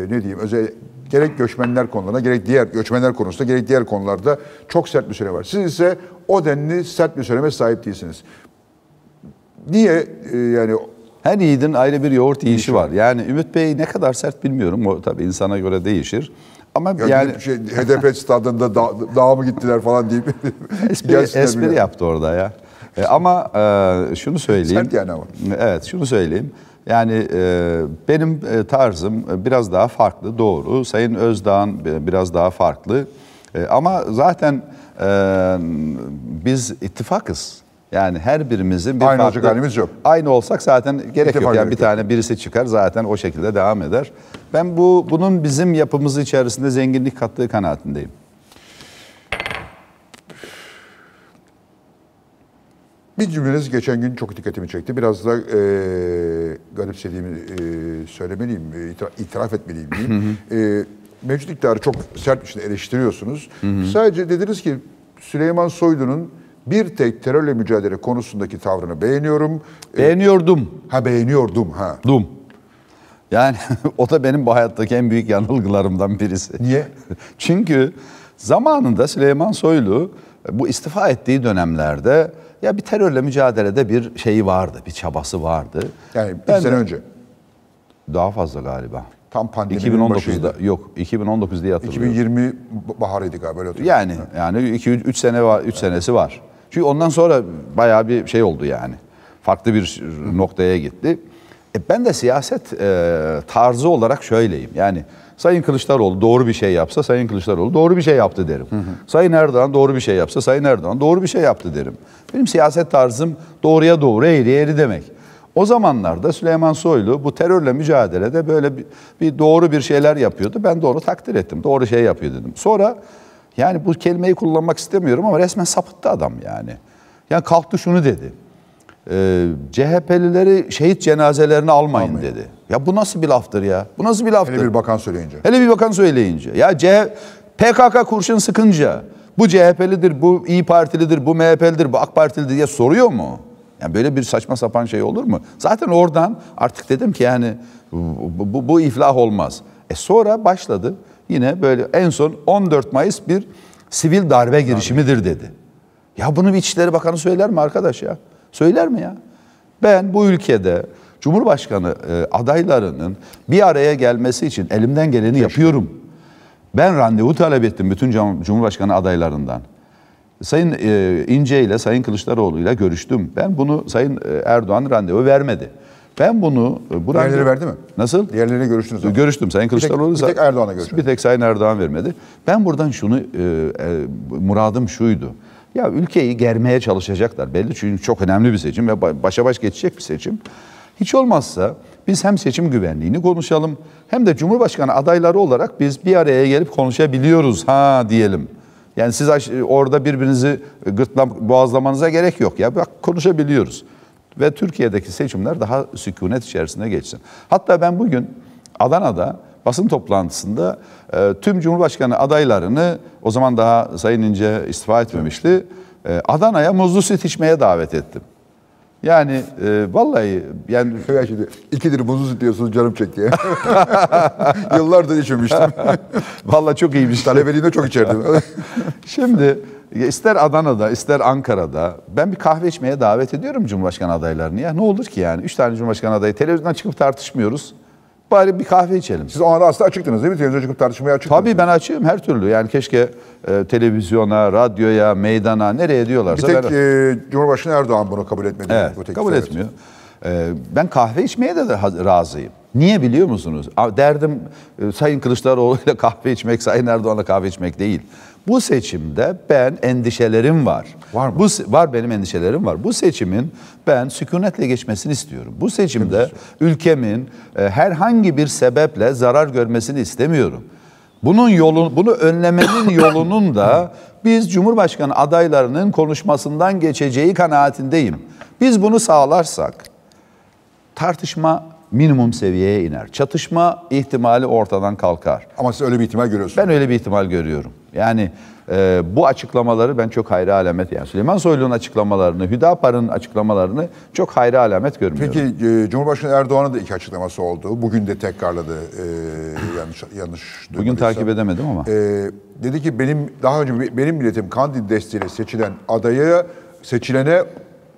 ne diyeyim özel gerek göçmenler konularına gerek diğer göçmenler konusunda gerek diğer konularda çok sert bir söyleme var. Siz ise o denli sert bir söyleme sahip değilsiniz. Niye yani her yiğidin ayrı bir yoğurt yiyişi var. Yani Ümit Bey ne kadar sert bilmiyorum. O tabii insana göre değişir. Ama ya yani şey, HDP stadında da, dağa mı gittiler falan deyip espri, espri yaptı orada ya. E, ama e, şunu söyleyeyim. Sert yani ama. Evet şunu söyleyeyim. Yani e, benim e, tarzım biraz daha farklı doğru. Sayın Özdağ'ın e, biraz daha farklı. E, ama zaten e, biz ittifakız. Yani her birimizin bir aynı farklı, olacak yok. Aynı olsak zaten gerek İttifak yok. Yani bir yok. tane birisi çıkar zaten o şekilde devam eder. Ben bu bunun bizim yapımız içerisinde zenginlik kattığı kanaatindeyim. Bir cümleniz geçen gün çok dikkatimi çekti. Biraz da e, garipsediğimi e, söylemeliyim, itiraf, itiraf etmeliyim diyeyim. e, mevcut iktidarı çok sert bir şekilde eleştiriyorsunuz. Sadece dediniz ki Süleyman Soylu'nun bir tek terörle mücadele konusundaki tavrını beğeniyorum. Ee, beğeniyordum. Ha beğeniyordum ha. Dum. Yani o da benim bu hayattaki en büyük yanılgılarımdan birisi. Niye? Çünkü zamanında Süleyman Soylu e, bu istifa ettiği dönemlerde ya bir terörle mücadelede bir şeyi vardı, bir çabası vardı. Yani bir ben sene de, önce. Daha fazla galiba. Tam pandeminin 2019'da başıydı. yok 2019 diye hatırlıyorum. 2020 baharıydı galiba öyle Yani yani 2 3 sene var 3 evet. senesi var. Çünkü ondan sonra bayağı bir şey oldu yani. Farklı bir noktaya gitti. E ben de siyaset e, tarzı olarak şöyleyim. Yani Sayın Kılıçdaroğlu doğru bir şey yapsa Sayın Kılıçdaroğlu doğru bir şey yaptı derim. Hı hı. Sayın Erdoğan doğru bir şey yapsa Sayın Erdoğan doğru bir şey yaptı derim. Benim siyaset tarzım doğruya doğru eğri eğri demek. O zamanlarda Süleyman Soylu bu terörle mücadelede böyle bir, bir doğru bir şeyler yapıyordu. Ben de onu takdir ettim. Doğru şey yapıyor dedim. Sonra yani bu kelimeyi kullanmak istemiyorum ama resmen sapıttı adam yani. Yani kalktı şunu dedi. E, ee, CHP'lileri şehit cenazelerini almayın, almayın dedi. Ya bu nasıl bir laftır ya? Bu nasıl bir laftır? Hele bir bakan söyleyince. Hele bir bakan söyleyince. Ya CHP, PKK kurşun sıkınca bu CHP'lidir, bu İyi Partilidir, bu MHP'lidir, bu AK Partilidir diye soruyor mu? Yani böyle bir saçma sapan şey olur mu? Zaten oradan artık dedim ki yani bu, bu, bu iflah olmaz. E sonra başladı yine böyle en son 14 Mayıs bir sivil darbe girişimidir dedi. Ya bunu bir İçişleri Bakanı söyler mi arkadaş ya? Söyler mi ya? Ben bu ülkede Cumhurbaşkanı e, adaylarının bir araya gelmesi için elimden geleni Keşke. yapıyorum. Ben randevu talep ettim bütün Cumhurbaşkanı adaylarından. Sayın e, İnce ile Sayın Kılıçdaroğlu ile görüştüm. Ben bunu Sayın e, Erdoğan randevu vermedi. Ben bunu e, burada... Diğerleri verdi mi? Nasıl? Diğerleriyle görüştünüz e, mü? Görüştüm. Sayın Kılıçdaroğlu... Bir tek, bir tek Erdoğan'a görüştüm. Bir tek Sayın Erdoğan vermedi. Ben buradan şunu... E, e, muradım şuydu. Ya ülkeyi germeye çalışacaklar. Belli çünkü çok önemli bir seçim ve başa baş geçecek bir seçim. Hiç olmazsa biz hem seçim güvenliğini konuşalım hem de Cumhurbaşkanı adayları olarak biz bir araya gelip konuşabiliyoruz ha diyelim. Yani siz orada birbirinizi gırtlan boğazlamanıza gerek yok ya. Bak konuşabiliyoruz ve Türkiye'deki seçimler daha sükunet içerisinde geçsin. Hatta ben bugün Adana'da basın toplantısında e, tüm Cumhurbaşkanı adaylarını o zaman daha Sayın İnce istifa etmemişti. E, Adana'ya muzlu süt içmeye davet ettim. Yani e, vallahi yani... Ya şimdi ikidir muzlu süt diyorsunuz canım çekti. Yıllardır içmemiştim. vallahi çok iyiymiş. Talebeliğinde çok içerdim. şimdi ister Adana'da, ister Ankara'da ben bir kahve içmeye davet ediyorum Cumhurbaşkanı adaylarını ya. Ne olur ki yani? Üç tane Cumhurbaşkanı adayı televizyondan çıkıp tartışmıyoruz. Bari bir kahve içelim. Siz o ara aslında açıktınız değil mi? Televizyon çıkıp tartışmaya açıktınız. Tabii ben açığım her türlü. Yani keşke e, televizyona, radyoya, meydana, nereye diyorlarsa. Bir tek ben... e, Cumhurbaşkanı Erdoğan bunu kabul etmedi. Evet, kabul evet. etmiyor. E, ben kahve içmeye de razıyım. Niye biliyor musunuz? Derdim e, Sayın Kılıçdaroğlu ile kahve içmek, Sayın Erdoğan'la kahve içmek değil. Bu seçimde ben endişelerim var. Var mı? Bu, var benim endişelerim var. Bu seçimin ben sükunetle geçmesini istiyorum. Bu seçimde Kıbrıs. ülkemin e, herhangi bir sebeple zarar görmesini istemiyorum. Bunun yolu, bunu önlemenin yolunun da biz Cumhurbaşkanı adaylarının konuşmasından geçeceği kanaatindeyim. Biz bunu sağlarsak tartışma minimum seviyeye iner. Çatışma ihtimali ortadan kalkar. Ama siz öyle bir ihtimal görüyorsunuz. Ben öyle bir ihtimal görüyorum. Yani e, bu açıklamaları ben çok hayra alamet yani Süleyman Soylu'nun açıklamalarını, Hüdapar'ın açıklamalarını çok hayra alamet görmüyorum. Peki e, Cumhurbaşkanı Erdoğan'ın da iki açıklaması oldu. Bugün de tekrarladı e, yanlış yanlış. Bugün takip edemedim ama. E, dedi ki benim daha önce benim milletim Kandil desteğiyle seçilen adayı seçilene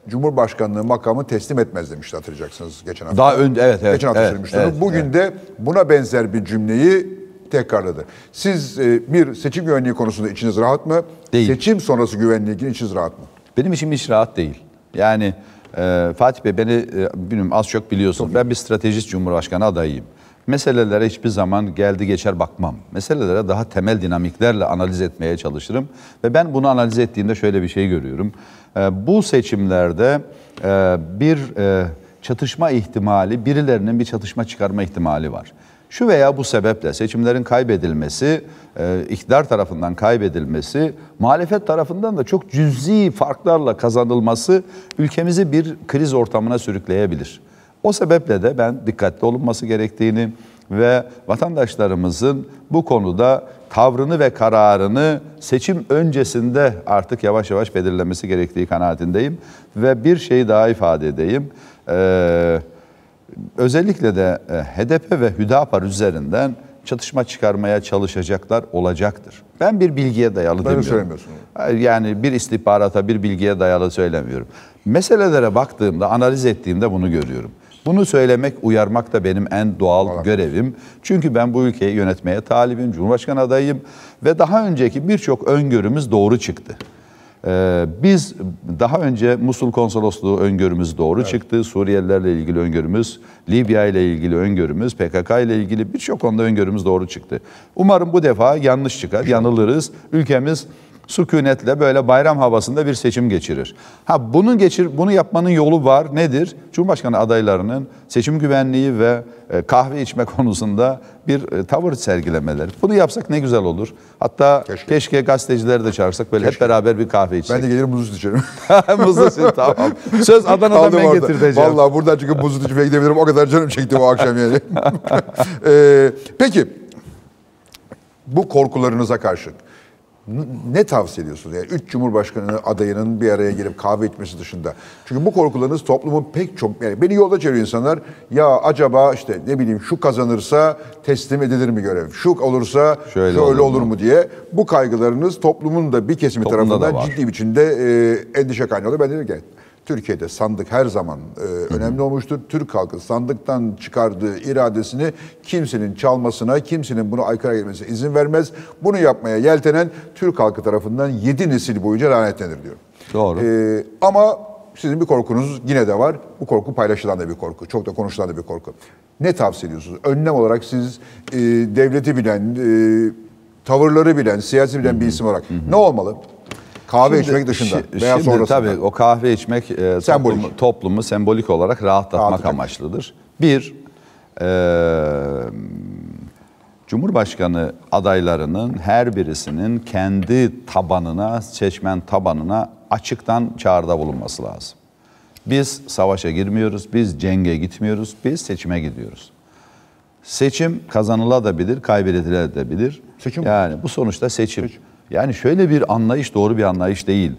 Cumhurbaşkanlığı makamı teslim etmez demişti hatırlayacaksınız geçen hafta. Daha ön, evet evet. Geçen hafta evet, söylemişti. Evet, Bugün evet. de buna benzer bir cümleyi tekrarladı. Siz e, bir seçim güvenliği konusunda içiniz rahat mı? Değil. Seçim sonrası güvenliği içiniz rahat mı? Benim için hiç rahat değil. Yani e, Fatih Bey beni e, bilmiyorum az çok biliyorsunuz. Ben bir stratejist cumhurbaşkanı adayıyım. Meselelere hiçbir zaman geldi geçer bakmam. Meselelere daha temel dinamiklerle analiz etmeye çalışırım. Ve ben bunu analiz ettiğimde şöyle bir şey görüyorum. E, bu seçimlerde e, bir e, çatışma ihtimali, birilerinin bir çatışma çıkarma ihtimali var. Şu veya bu sebeple seçimlerin kaybedilmesi, e, iktidar tarafından kaybedilmesi, muhalefet tarafından da çok cüzi farklarla kazanılması ülkemizi bir kriz ortamına sürükleyebilir. O sebeple de ben dikkatli olunması gerektiğini ve vatandaşlarımızın bu konuda tavrını ve kararını seçim öncesinde artık yavaş yavaş belirlemesi gerektiği kanaatindeyim. Ve bir şeyi daha ifade edeyim. Eee Özellikle de e, HDP ve Hüdapar üzerinden çatışma çıkarmaya çalışacaklar olacaktır. Ben bir bilgiye dayalı Böyle demiyorum. söylemiyorsun. Yani bir istihbarata, bir bilgiye dayalı söylemiyorum. Meselelere baktığımda, analiz ettiğimde bunu görüyorum. Bunu söylemek, uyarmak da benim en doğal Olarak. görevim. Çünkü ben bu ülkeyi yönetmeye talibim, Cumhurbaşkanı adayım ve daha önceki birçok öngörümüz doğru çıktı. Ee, biz daha önce Musul konsolosluğu öngörümüz doğru evet. çıktı. Suriyelilerle ilgili öngörümüz, Libya ile ilgili öngörümüz, PKK ile ilgili birçok konuda öngörümüz doğru çıktı. Umarım bu defa yanlış çıkar, yanılırız. Ülkemiz sükunetle böyle bayram havasında bir seçim geçirir. Ha bunun geçir bunu yapmanın yolu var. Nedir? Cumhurbaşkanı adaylarının seçim güvenliği ve e, kahve içme konusunda bir e, tavır sergilemeleri. Bunu yapsak ne güzel olur. Hatta keşke, keşke gazetecileri de çağırsak böyle keşke. hep beraber bir kahve içsek. Ben de gelirim buzlu içerim. buzlu içerim tamam. Söz Adana'dan Aldım ben orada. getirteceğim. Valla buradan çıkıp buzlu içmeye gidebilirim. O kadar canım çekti bu akşam yani. ee, peki bu korkularınıza karşın ne tavsiye ediyorsunuz? Yani üç cumhurbaşkanı adayının bir araya gelip kahve içmesi dışında. Çünkü bu korkularınız toplumun pek çok... Yani beni yolda çeviriyor insanlar. Ya acaba işte ne bileyim şu kazanırsa teslim edilir mi görev? Şu olursa şöyle, şöyle olur, olur mu? diye. Bu kaygılarınız toplumun da bir kesimi Toplumda tarafından ciddi biçimde e, endişe kaynağı oluyor. Ben dedim ki Türkiye'de sandık her zaman e, önemli olmuştur. Türk halkı sandıktan çıkardığı iradesini kimsenin çalmasına, kimsenin bunu aykırı gelmesine izin vermez. Bunu yapmaya yeltenen Türk halkı tarafından 7 nesil boyunca lanetlenir diyorum. Doğru. E, ama sizin bir korkunuz yine de var. Bu korku paylaşılan da bir korku. Çok da konuşulan da bir korku. Ne tavsiye ediyorsunuz? Önlem olarak siz e, devleti bilen, e, tavırları bilen, siyasi bilen Hı-hı. bir isim olarak Hı-hı. ne olmalı? Kahve şimdi, içmek dışında veya şimdi, sonrasında. Tabii o kahve içmek e, sembolik. Toplumu, toplumu sembolik olarak rahatlatmak Rahatlık. amaçlıdır. Bir, e, Cumhurbaşkanı adaylarının her birisinin kendi tabanına, seçmen tabanına açıktan çağrıda bulunması lazım. Biz savaşa girmiyoruz, biz cenge gitmiyoruz, biz seçime gidiyoruz. Seçim kazanılabilir, kaybedilebilir. Seçim. Yani bu sonuçta seçim. seçim. Yani şöyle bir anlayış doğru bir anlayış değil.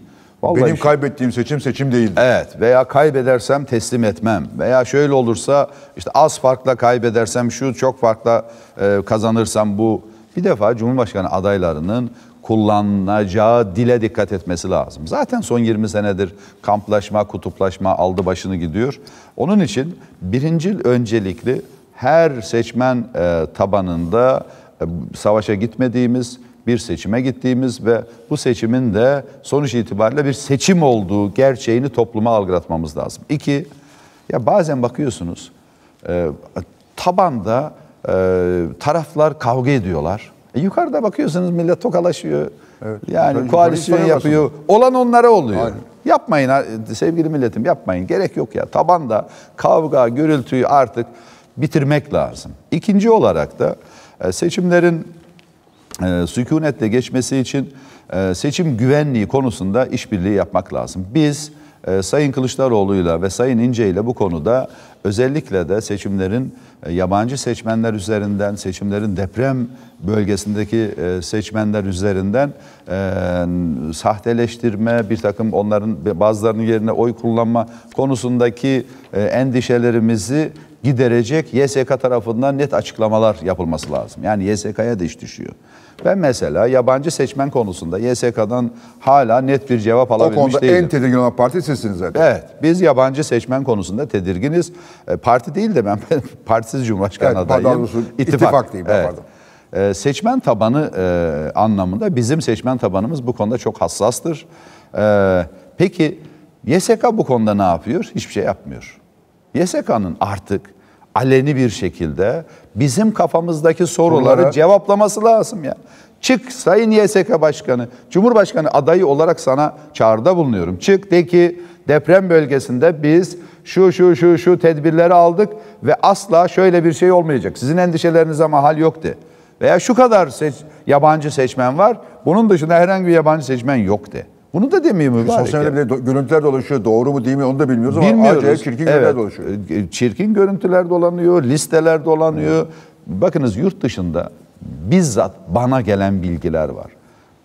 Vallahi Benim kaybettiğim seçim seçim değil. Evet veya kaybedersem teslim etmem veya şöyle olursa işte az farkla kaybedersem şu çok farkla e, kazanırsam bu. Bir defa Cumhurbaşkanı adaylarının kullanacağı dile dikkat etmesi lazım. Zaten son 20 senedir kamplaşma, kutuplaşma aldı başını gidiyor. Onun için birincil öncelikli her seçmen e, tabanında e, savaşa gitmediğimiz, bir seçime gittiğimiz ve bu seçimin de sonuç itibariyle bir seçim olduğu gerçeğini topluma algılatmamız lazım. İki, ya bazen bakıyorsunuz e, tabanda e, taraflar kavga ediyorlar. E, yukarıda bakıyorsunuz millet tokalaşıyor. Evet. Yani böyle, koalisyon yapıyor. Basın. Olan onlara oluyor. Aynen. Yapmayın sevgili milletim yapmayın. Gerek yok ya. Tabanda kavga, gürültüyü artık bitirmek lazım. İkinci olarak da e, seçimlerin e, sükunetle geçmesi için e, seçim güvenliği konusunda işbirliği yapmak lazım. Biz e, Sayın Kılıçdaroğlu'yla ve Sayın İnce ile bu konuda özellikle de seçimlerin e, yabancı seçmenler üzerinden, seçimlerin deprem bölgesindeki e, seçmenler üzerinden e, sahteleştirme, bir takım onların bazılarının yerine oy kullanma konusundaki e, endişelerimizi giderecek YSK tarafından net açıklamalar yapılması lazım. Yani YSK'ya da iş düşüyor. Ben mesela yabancı seçmen konusunda YSK'dan hala net bir cevap alabilmiş değilim. O konuda değilim. en tedirgin olan parti sizsiniz zaten. Evet. Biz yabancı seçmen konusunda tedirginiz. E, parti değil de ben partisiz Cumhurbaşkanı evet, adayım. Pardon, ittifak. ittifak diyeyim. Evet. Pardon. E, seçmen tabanı e, anlamında bizim seçmen tabanımız bu konuda çok hassastır. E, peki YSK bu konuda ne yapıyor? Hiçbir şey yapmıyor. YSK'nın artık aleni bir şekilde bizim kafamızdaki soruları Sorulara... cevaplaması lazım ya. Çık Sayın YSK Başkanı, Cumhurbaşkanı adayı olarak sana çağrıda bulunuyorum. Çık de ki deprem bölgesinde biz şu şu şu şu tedbirleri aldık ve asla şöyle bir şey olmayacak. Sizin endişelerinize mahal yok de. Veya şu kadar seç, yabancı seçmen var, bunun dışında herhangi bir yabancı seçmen yok de. Bunu da demiyorum. Sosyal medyada bile görüntüler dolaşıyor. Doğru mu değil mi onu da bilmiyoruz, bilmiyoruz. acayip çirkin evet. görüntüler dolaşıyor. E, çirkin görüntüler dolanıyor, listeler dolanıyor. Hmm. Bakınız yurt dışında bizzat bana gelen bilgiler var.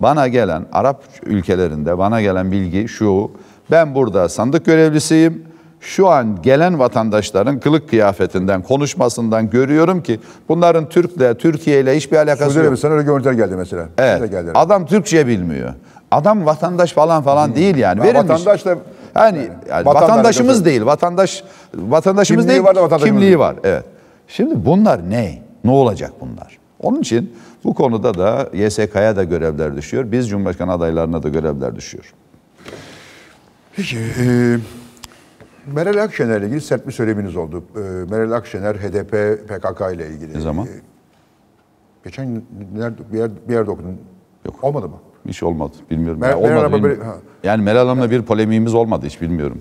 Bana gelen Arap ülkelerinde bana gelen bilgi şu. Ben burada sandık görevlisiyim. Şu an gelen vatandaşların kılık kıyafetinden, konuşmasından görüyorum ki bunların Türk'le, Türkiye ile hiçbir alakası Suudi yok. Sana öyle görüntüler geldi mesela. Evet. Geldi. Adam Türkçe bilmiyor. Adam vatandaş falan falan hmm. değil yani. Verilmiş. Vatandaş da yani, yani vatandaşımız değil. Vatandaş vatandaşımız kimliği değil. Var da vatandaşımız kimliği değil. var. Evet. Şimdi bunlar ne? Ne olacak bunlar? Onun için bu konuda da YSK'ya da görevler düşüyor. Biz Cumhurbaşkanı adaylarına da görevler düşüyor. Peki, e, Meral Akşener'le ilgili sert bir söyleminiz oldu. E, Meral Akşener HDP PKK ile ilgili. Ne zaman? E, geçen nerede, bir, yer, bir yer okudun. Yok. Olmadı mı? hiç olmadı. Bilmiyorum. Mer- yani, olmadı, Meral bilmiyorum. Böyle, yani Meral Hanım'la bir polemiğimiz olmadı hiç bilmiyorum.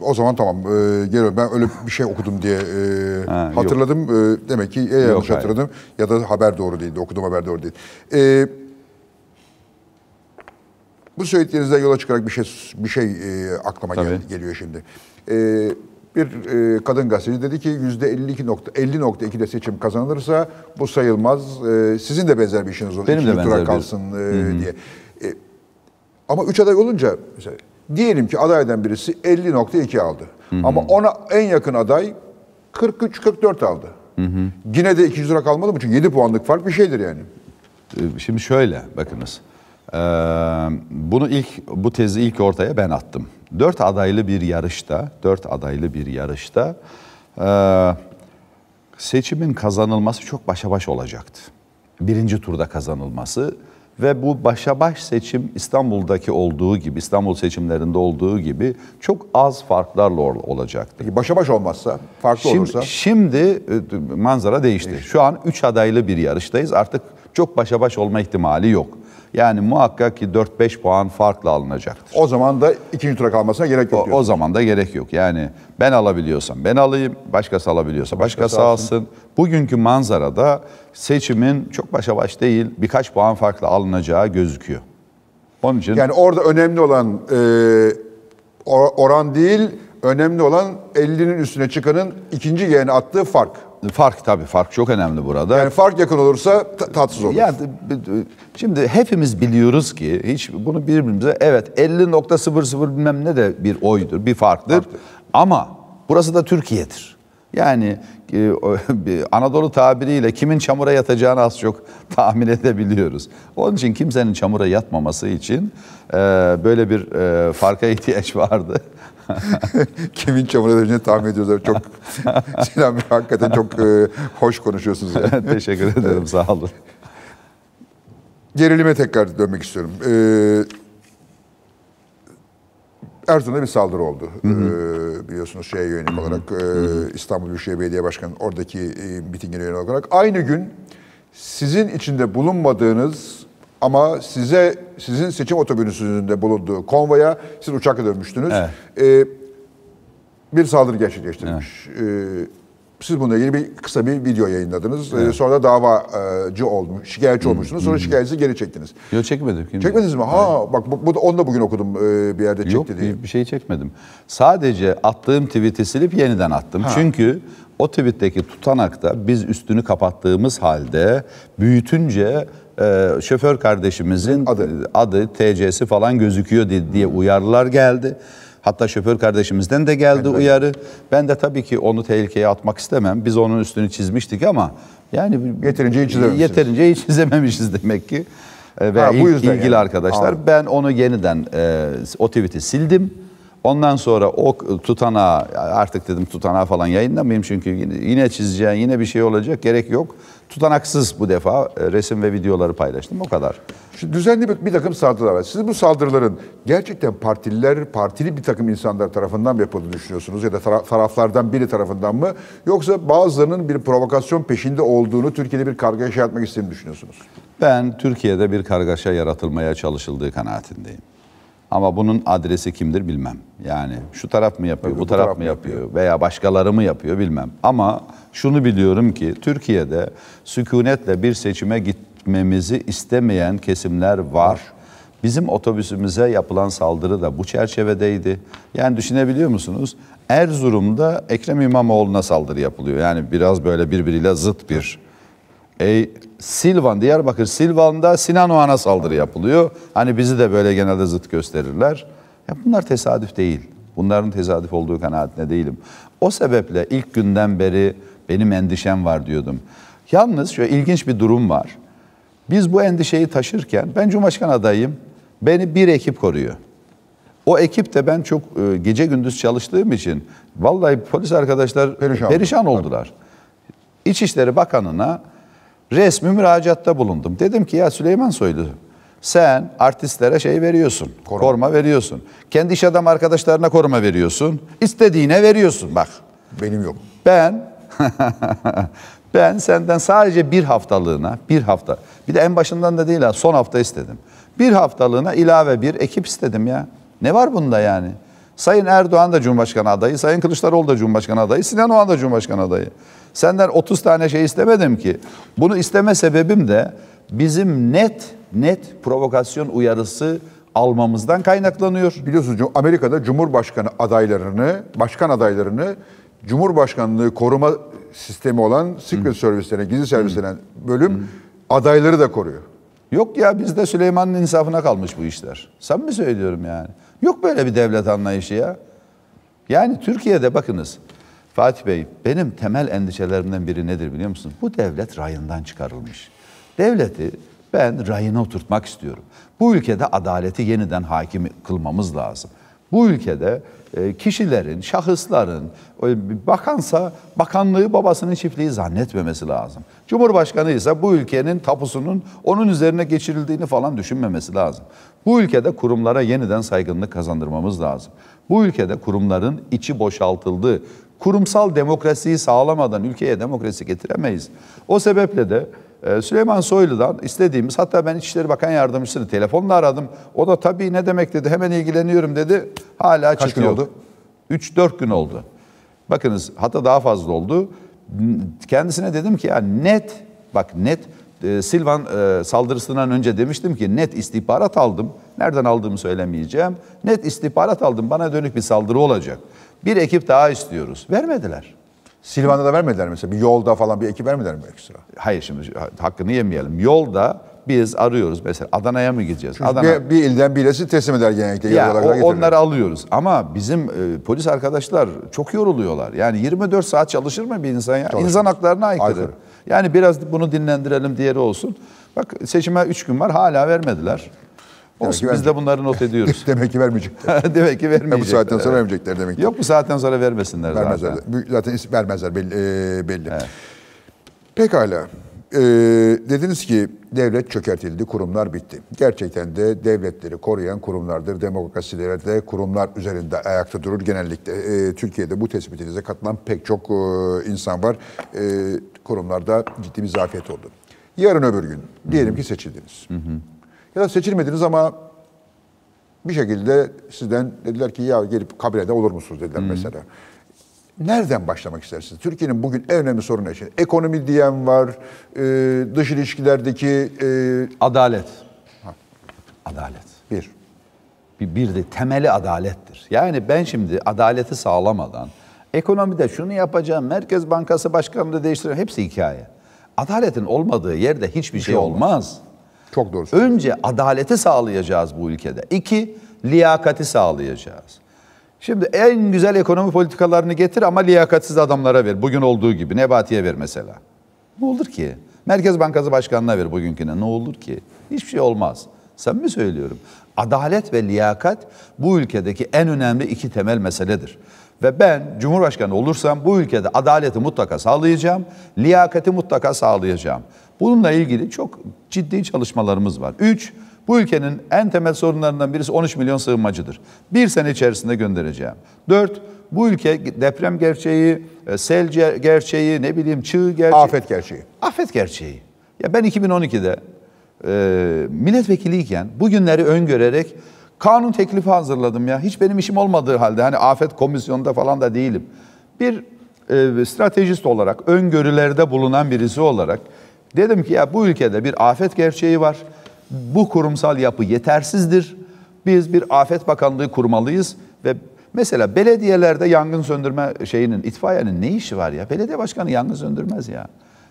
O zaman tamam e, geliyorum. Ben öyle bir şey okudum diye e, ha, hatırladım. Yok. E, demek ki e, ya yanlış yok, hatırladım hayır. ya da haber doğru değildi. Okuduğum haber doğru değil. E, bu söylediklerinizden yola çıkarak bir şey bir şey e, aklıma gel, geliyor şimdi. E, bir e, kadın gazeteci dedi ki yüzde nokta, 52.50.2'de seçim kazanılırsa bu sayılmaz. E, sizin de benzer bir işiniz olur. Benim İkinci de benzer tura bir... kalsın e, Hı-hı. diye. Ama 3 aday olunca mesela diyelim ki adaydan birisi 50.2 aldı. Hı hı. Ama ona en yakın aday 43-44 aldı. Hı hı. Yine de 200 lira kalmadı mı? Çünkü 7 puanlık fark bir şeydir yani. Ee, şimdi şöyle bakınız. Ee, bunu ilk bu tezi ilk ortaya ben attım. Dört adaylı bir yarışta, dört adaylı bir yarışta e, seçimin kazanılması çok başa baş olacaktı. Birinci turda kazanılması ve bu başa baş seçim İstanbul'daki olduğu gibi, İstanbul seçimlerinde olduğu gibi çok az farklarla olacaktı. başa baş olmazsa, farklı şimdi, olursa? Şimdi e, manzara değişti. değişti. Şu an 3 adaylı bir yarıştayız. Artık çok başa baş olma ihtimali yok. Yani muhakkak ki 4-5 puan farkla alınacaktır. O zaman da ikinci tura kalmasına gerek yok. O, o zaman da gerek yok. Yani ben alabiliyorsam ben alayım, başkası alabiliyorsa başkası, başkası alsın. alsın. Bugünkü manzarada seçimin çok başa baş değil, birkaç puan farkla alınacağı gözüküyor. Onun için Yani orada önemli olan e, oran değil, önemli olan 50'nin üstüne çıkanın ikinci yeğeni attığı fark fark tabii fark çok önemli burada. Yani fark yakın olursa tatsız olur. Yani şimdi hepimiz biliyoruz ki hiç bunu birbirimize evet 50.00 bilmem ne de bir oydur, bir farktır. Farklı. Ama burası da Türkiye'dir. Yani e, Anadolu tabiriyle kimin çamura yatacağını az çok tahmin edebiliyoruz. Onun için kimsenin çamura yatmaması için e, böyle bir e, farka ihtiyaç vardı. Kimin çamura döneceğini tahmin ediyoruz. Çok Sinan Bey hakikaten çok e, hoş konuşuyorsunuz. Yani. Teşekkür ederim sağ olun. Gerilime tekrar dönmek istiyorum. Ee, Erzurum'da bir saldırı oldu. Hı hı. Ee, biliyorsunuz şeye yönelik hı hı. olarak e, İstanbul Büyükşehir Belediye Başkanı oradaki e, mitingine yönelik olarak. Aynı gün sizin içinde bulunmadığınız ama size sizin seçim otobüsünüzde bulunduğu konvoya siz uçakla dönmüştünüz. Evet. Ee, bir saldırı gerçekleştirmiş. Evet. Ee, siz bununla ilgili bir kısa bir video yayınladınız. Ee, evet. Ee, sonra davacı olmuş, şikayetçi hmm. olmuştunuz. Sonra hmm. şikayetinizi geri çektiniz. Yok çekmedim. Kim Çekmediniz mi? Ha evet. bak bu, bu da onu da bugün okudum e, bir yerde çekti Yok, diye. Yok bir şey çekmedim. Sadece attığım tweet'i silip yeniden attım. Ha. Çünkü o tweet'teki tutanakta biz üstünü kapattığımız halde büyütünce e, şoför kardeşimizin adı. adı, TC'si falan gözüküyor diye, diye uyarılar geldi. Hatta şoför kardeşimizden de geldi ben uyarı. Ben de tabii ki onu tehlikeye atmak istemem. Biz onun üstünü çizmiştik ama yani yeterince hiç çizememişiz. Yeterince hiç çizememişiz demek ki. Ee, ve ha, bu yüzden ilgili yani. arkadaşlar Abi. ben onu yeniden e, o tweet'i sildim. Ondan sonra o tutana artık dedim tutana falan yayınlamayayım çünkü yine, yine çizeceğin yine bir şey olacak gerek yok tutanaksız bu defa e, resim ve videoları paylaştım. O kadar. Şimdi düzenli bir, bir takım saldırılar var. Siz bu saldırıların gerçekten partililer, partili bir takım insanlar tarafından mı yapıldığını düşünüyorsunuz? Ya da taraflardan biri tarafından mı? Yoksa bazılarının bir provokasyon peşinde olduğunu, Türkiye'de bir kargaşa yaratmak istediğini düşünüyorsunuz? Ben Türkiye'de bir kargaşa yaratılmaya çalışıldığı kanaatindeyim. Ama bunun adresi kimdir bilmem. Yani şu taraf mı yapıyor, Tabii, bu, bu taraf, taraf mı yapıyor, yapıyor veya başkaları mı yapıyor bilmem. Ama şunu biliyorum ki Türkiye'de sükunetle bir seçime gitmemizi istemeyen kesimler var. Bizim otobüsümüze yapılan saldırı da bu çerçevedeydi. Yani düşünebiliyor musunuz? Erzurum'da Ekrem İmamoğlu'na saldırı yapılıyor. Yani biraz böyle birbiriyle zıt bir. E, Silvan, Diyarbakır Silvan'da Sinan Oğan'a saldırı yapılıyor. Hani bizi de böyle genelde zıt gösterirler. Ya bunlar tesadüf değil. Bunların tesadüf olduğu kanaatine değilim. O sebeple ilk günden beri benim endişem var diyordum. Yalnız şu ilginç bir durum var. Biz bu endişeyi taşırken ben Cumhurbaşkanı adayım. Beni bir ekip koruyor. O ekip de ben çok e, gece gündüz çalıştığım için vallahi polis arkadaşlar perişan, perişan oldular. Tabii. İçişleri Bakanı'na resmi müracaatta bulundum. Dedim ki ya Süleyman Soylu sen artistlere şey veriyorsun. Koruma. koruma veriyorsun. Kendi iş adam arkadaşlarına koruma veriyorsun. İstediğine veriyorsun bak. Benim yok. Ben ben senden sadece bir haftalığına, bir hafta, bir de en başından da değil ha, son hafta istedim. Bir haftalığına ilave bir ekip istedim ya. Ne var bunda yani? Sayın Erdoğan da Cumhurbaşkanı adayı, Sayın Kılıçdaroğlu da Cumhurbaşkanı adayı, Sinan Oğan da Cumhurbaşkanı adayı. Senden 30 tane şey istemedim ki. Bunu isteme sebebim de bizim net net provokasyon uyarısı almamızdan kaynaklanıyor. Biliyorsunuz Amerika'da Cumhurbaşkanı adaylarını, başkan adaylarını Cumhurbaşkanlığı koruma sistemi olan Secret Hı. Service'lerine, gizli servislerine bölüm Hı. adayları da koruyor. Yok ya bizde Süleyman'ın insafına kalmış bu işler. Samimi söylüyorum yani. Yok böyle bir devlet anlayışı ya. Yani Türkiye'de bakınız Fatih Bey benim temel endişelerimden biri nedir biliyor musun? Bu devlet rayından çıkarılmış. Devleti ben rayına oturtmak istiyorum. Bu ülkede adaleti yeniden hakim kılmamız lazım. Bu ülkede e, kişilerin, şahısların, bakansa bakanlığı babasının çiftliği zannetmemesi lazım. Cumhurbaşkanı ise bu ülkenin tapusunun onun üzerine geçirildiğini falan düşünmemesi lazım. Bu ülkede kurumlara yeniden saygınlık kazandırmamız lazım. Bu ülkede kurumların içi boşaltıldı. Kurumsal demokrasiyi sağlamadan ülkeye demokrasi getiremeyiz. O sebeple de ee, Süleyman Soylu'dan istediğimiz hatta ben İçişleri Bakan Yardımcısını telefonla aradım. O da tabii ne demek dedi hemen ilgileniyorum dedi. Hala Kaç çıkıyor. gün oldu? 3-4 gün oldu. Bakınız hatta daha fazla oldu. Kendisine dedim ki ya net bak net e, Silvan e, saldırısından önce demiştim ki net istihbarat aldım. Nereden aldığımı söylemeyeceğim. Net istihbarat aldım. Bana dönük bir saldırı olacak. Bir ekip daha istiyoruz. Vermediler. Silvan'da da vermediler mesela. Bir yolda falan bir ekip vermediler mi ekstra? Hayır şimdi hakkını yemeyelim. Yolda biz arıyoruz mesela Adana'ya mı gideceğiz? Çünkü Adana... bir, bir ilden birisi teslim eder genellikle. Ya, o, onları alıyoruz ama bizim e, polis arkadaşlar çok yoruluyorlar. Yani 24 saat çalışır mı bir insan ya? İnsan haklarına aykırı. aykırı. Yani biraz bunu dinlendirelim diğeri olsun. Bak seçime 3 gün var hala vermediler. Olsun demek biz de bunları not ediyoruz. demek ki vermeyecekler. demek ki vermeyecekler. Ya bu saatten sonra vermeyecekler demek ki. Yok bu saatten sonra vermesinler, vermezler zaten. Zaten vermezler belli. E, belli. Evet. Pekala. E, dediniz ki devlet çökertildi, kurumlar bitti. Gerçekten de devletleri koruyan kurumlardır. Demokrasilere de kurumlar üzerinde ayakta durur genellikle. E, Türkiye'de bu tespitinize katılan pek çok e, insan var. E, kurumlarda ciddi bir zafiyet oldu. Yarın öbür gün diyelim ki seçildiniz. Hı hı. Ya da seçilmediniz ama bir şekilde sizden dediler ki ya gelip kabinede olur musunuz dediler hmm. mesela. Nereden başlamak istersiniz? Türkiye'nin bugün en önemli sorunu için ekonomi diyen var, e, dış ilişkilerdeki... E... Adalet. Ha. Adalet. Bir. bir. Bir de temeli adalettir. Yani ben şimdi adaleti sağlamadan ekonomide şunu yapacağım, Merkez Bankası Başkanı'nı değiştireceğim hepsi hikaye. Adaletin olmadığı yerde hiçbir şey, şey olmaz. olmaz. Çok doğru. Önce adaleti sağlayacağız bu ülkede. İki, liyakati sağlayacağız. Şimdi en güzel ekonomi politikalarını getir ama liyakatsiz adamlara ver. Bugün olduğu gibi Nebati'ye ver mesela. Ne olur ki? Merkez Bankası Başkanı'na ver bugünküne. Ne olur ki? Hiçbir şey olmaz. Sen mi söylüyorum? Adalet ve liyakat bu ülkedeki en önemli iki temel meseledir. Ve ben Cumhurbaşkanı olursam bu ülkede adaleti mutlaka sağlayacağım, liyakati mutlaka sağlayacağım. Bununla ilgili çok ciddi çalışmalarımız var. Üç, bu ülkenin en temel sorunlarından birisi 13 milyon sığınmacıdır. Bir sene içerisinde göndereceğim. Dört, bu ülke deprem gerçeği, e, sel gerçeği, ne bileyim çığ gerçeği. Afet gerçeği. Afet gerçeği. Ya ben 2012'de e, milletvekiliyken bugünleri öngörerek kanun teklifi hazırladım ya. Hiç benim işim olmadığı halde hani afet komisyonunda falan da değilim. Bir e, stratejist olarak, öngörülerde bulunan birisi olarak Dedim ki ya bu ülkede bir afet gerçeği var. Bu kurumsal yapı yetersizdir. Biz bir afet bakanlığı kurmalıyız ve mesela belediyelerde yangın söndürme şeyinin itfaiyenin ne işi var ya? Belediye başkanı yangın söndürmez ya.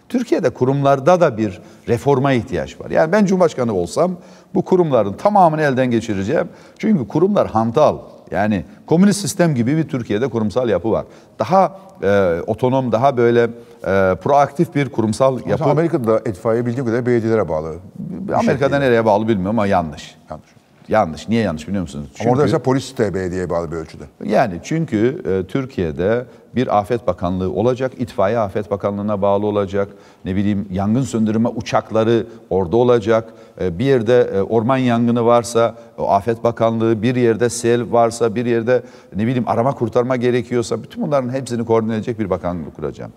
Türkiye'de kurumlarda da bir reforma ihtiyaç var. Yani ben Cumhurbaşkanı olsam bu kurumların tamamını elden geçireceğim. Çünkü kurumlar hantal. Yani komünist sistem gibi bir Türkiye'de kurumsal yapı var. Daha e, otonom, daha böyle e, proaktif bir kurumsal yapı. Mesela Amerika'da itfaiye bildiğim kadarıyla belediyelere bağlı. Şey Amerika'da şekilde. nereye bağlı bilmiyorum ama yanlış. Yanlış. Yanlış. Niye yanlış biliyor musunuz? Çünkü, ama orada mesela polis de belediyeye bağlı bir ölçüde. Yani çünkü e, Türkiye'de bir afet bakanlığı olacak, itfaiye afet bakanlığına bağlı olacak, ne bileyim yangın söndürme uçakları orada olacak, e, bir yerde e, orman yangını varsa o afet bakanlığı, bir yerde sel varsa, bir yerde ne bileyim arama kurtarma gerekiyorsa bütün bunların hepsini koordine edecek bir bakanlık kuracağım.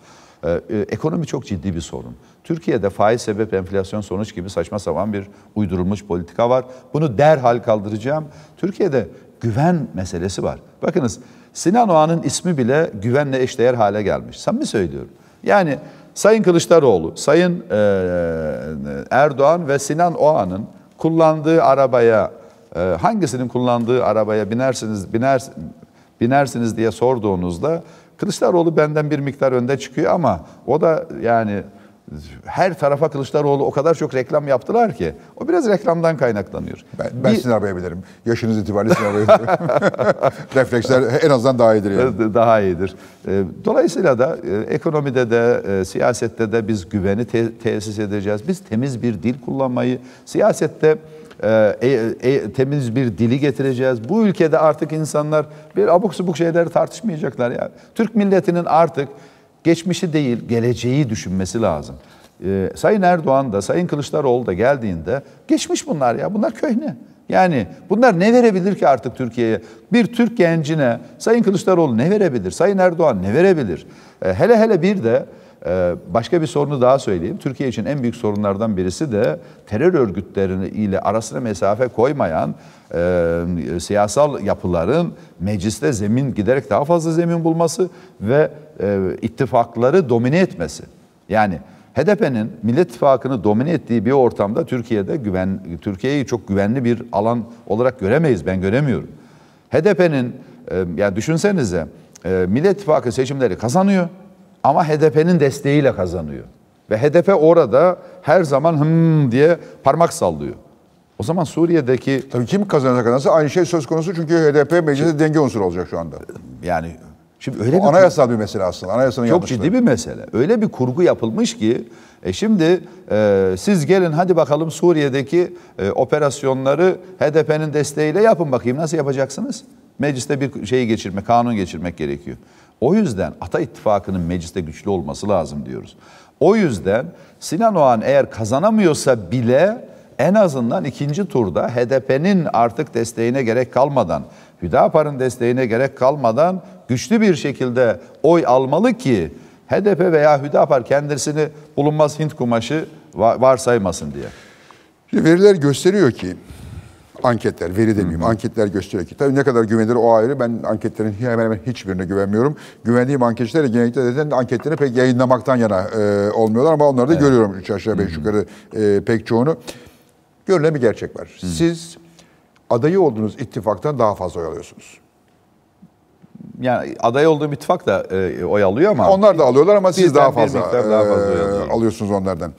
Ee, e, ekonomi çok ciddi bir sorun. Türkiye'de faiz sebep enflasyon sonuç gibi saçma sapan bir uydurulmuş politika var. Bunu derhal kaldıracağım. Türkiye'de güven meselesi var. Bakınız Sinan Oğan'ın ismi bile güvenle eşdeğer hale gelmiş. Samimi söylüyorum. Yani Sayın Kılıçdaroğlu, Sayın e, Erdoğan ve Sinan Oğan'ın kullandığı arabaya e, hangisinin kullandığı arabaya binersiniz biner binersiniz diye sorduğunuzda Kılıçdaroğlu benden bir miktar önde çıkıyor ama o da yani her tarafa Kılıçdaroğlu o kadar çok reklam yaptılar ki o biraz reklamdan kaynaklanıyor. Ben, ben bir... sizin arayabilirim. Yaşınız itibariyle sizin arayabilirim. Refleksler en azından daha iyidir. Yani. Ee, daha iyidir. Ee, dolayısıyla da e, ekonomide de e, siyasette de biz güveni te- tesis edeceğiz. Biz temiz bir dil kullanmayı siyasette ee, e, e, temiz bir dili getireceğiz. Bu ülkede artık insanlar bir abuk subuk şeyleri tartışmayacaklar yani. Türk milletinin artık geçmişi değil geleceği düşünmesi lazım. E, Sayın Erdoğan da Sayın Kılıçdaroğlu da geldiğinde geçmiş bunlar ya bunlar köhne. Yani bunlar ne verebilir ki artık Türkiye'ye? Bir Türk gencine Sayın Kılıçdaroğlu ne verebilir? Sayın Erdoğan ne verebilir? E, hele hele bir de ee, başka bir sorunu daha söyleyeyim. Türkiye için en büyük sorunlardan birisi de terör örgütlerini ile arasına mesafe koymayan e, siyasal yapıların mecliste zemin giderek daha fazla zemin bulması ve e, ittifakları domine etmesi. Yani HDP'nin Millet İttifakı'nı domine ettiği bir ortamda Türkiye'de güven Türkiye'yi çok güvenli bir alan olarak göremeyiz. Ben göremiyorum. HDP'nin e, yani düşünsenize e, Millet İttifakı seçimleri kazanıyor. Ama HDP'nin desteğiyle kazanıyor. Ve HDP orada her zaman hımm diye parmak sallıyor. O zaman Suriye'deki... Tabii kim kazanacak kazanırsa aynı şey söz konusu çünkü HDP meclise denge unsuru olacak şu anda. Yani Şimdi öyle o bir anayasal bir mesele aslında. Anayasanın çok ciddi bir mesele. Öyle bir kurgu yapılmış ki e şimdi e, siz gelin hadi bakalım Suriye'deki e, operasyonları HDP'nin desteğiyle yapın bakayım nasıl yapacaksınız? Mecliste bir şeyi geçirmek, kanun geçirmek gerekiyor. O yüzden Ata İttifakı'nın mecliste güçlü olması lazım diyoruz. O yüzden Sinan Oğan eğer kazanamıyorsa bile en azından ikinci turda HDP'nin artık desteğine gerek kalmadan, Hüdapar'ın desteğine gerek kalmadan güçlü bir şekilde oy almalı ki HDP veya Hüdapar kendisini bulunmaz Hint kumaşı varsaymasın diye. Veriler gösteriyor ki anketler, veri demeyeyim, Hı-hı. anketler gösteriyor ki tabii ne kadar güvenilir o ayrı. Ben anketlerin hemen hemen hiçbirine güvenmiyorum. Güvendiğim anketçiler genellikle zaten anketleri pek yayınlamaktan yana e, olmuyorlar ama onları da evet. görüyorum üç aşağı beş yukarı e, pek çoğunu. Görünen bir gerçek var. Hı-hı. Siz adayı olduğunuz ittifaktan daha fazla oy alıyorsunuz yani aday olduğum ittifak da e, oy alıyor ama. Onlar da alıyorlar ama siz daha fazla, e, daha fazla alıyorsunuz onlardan.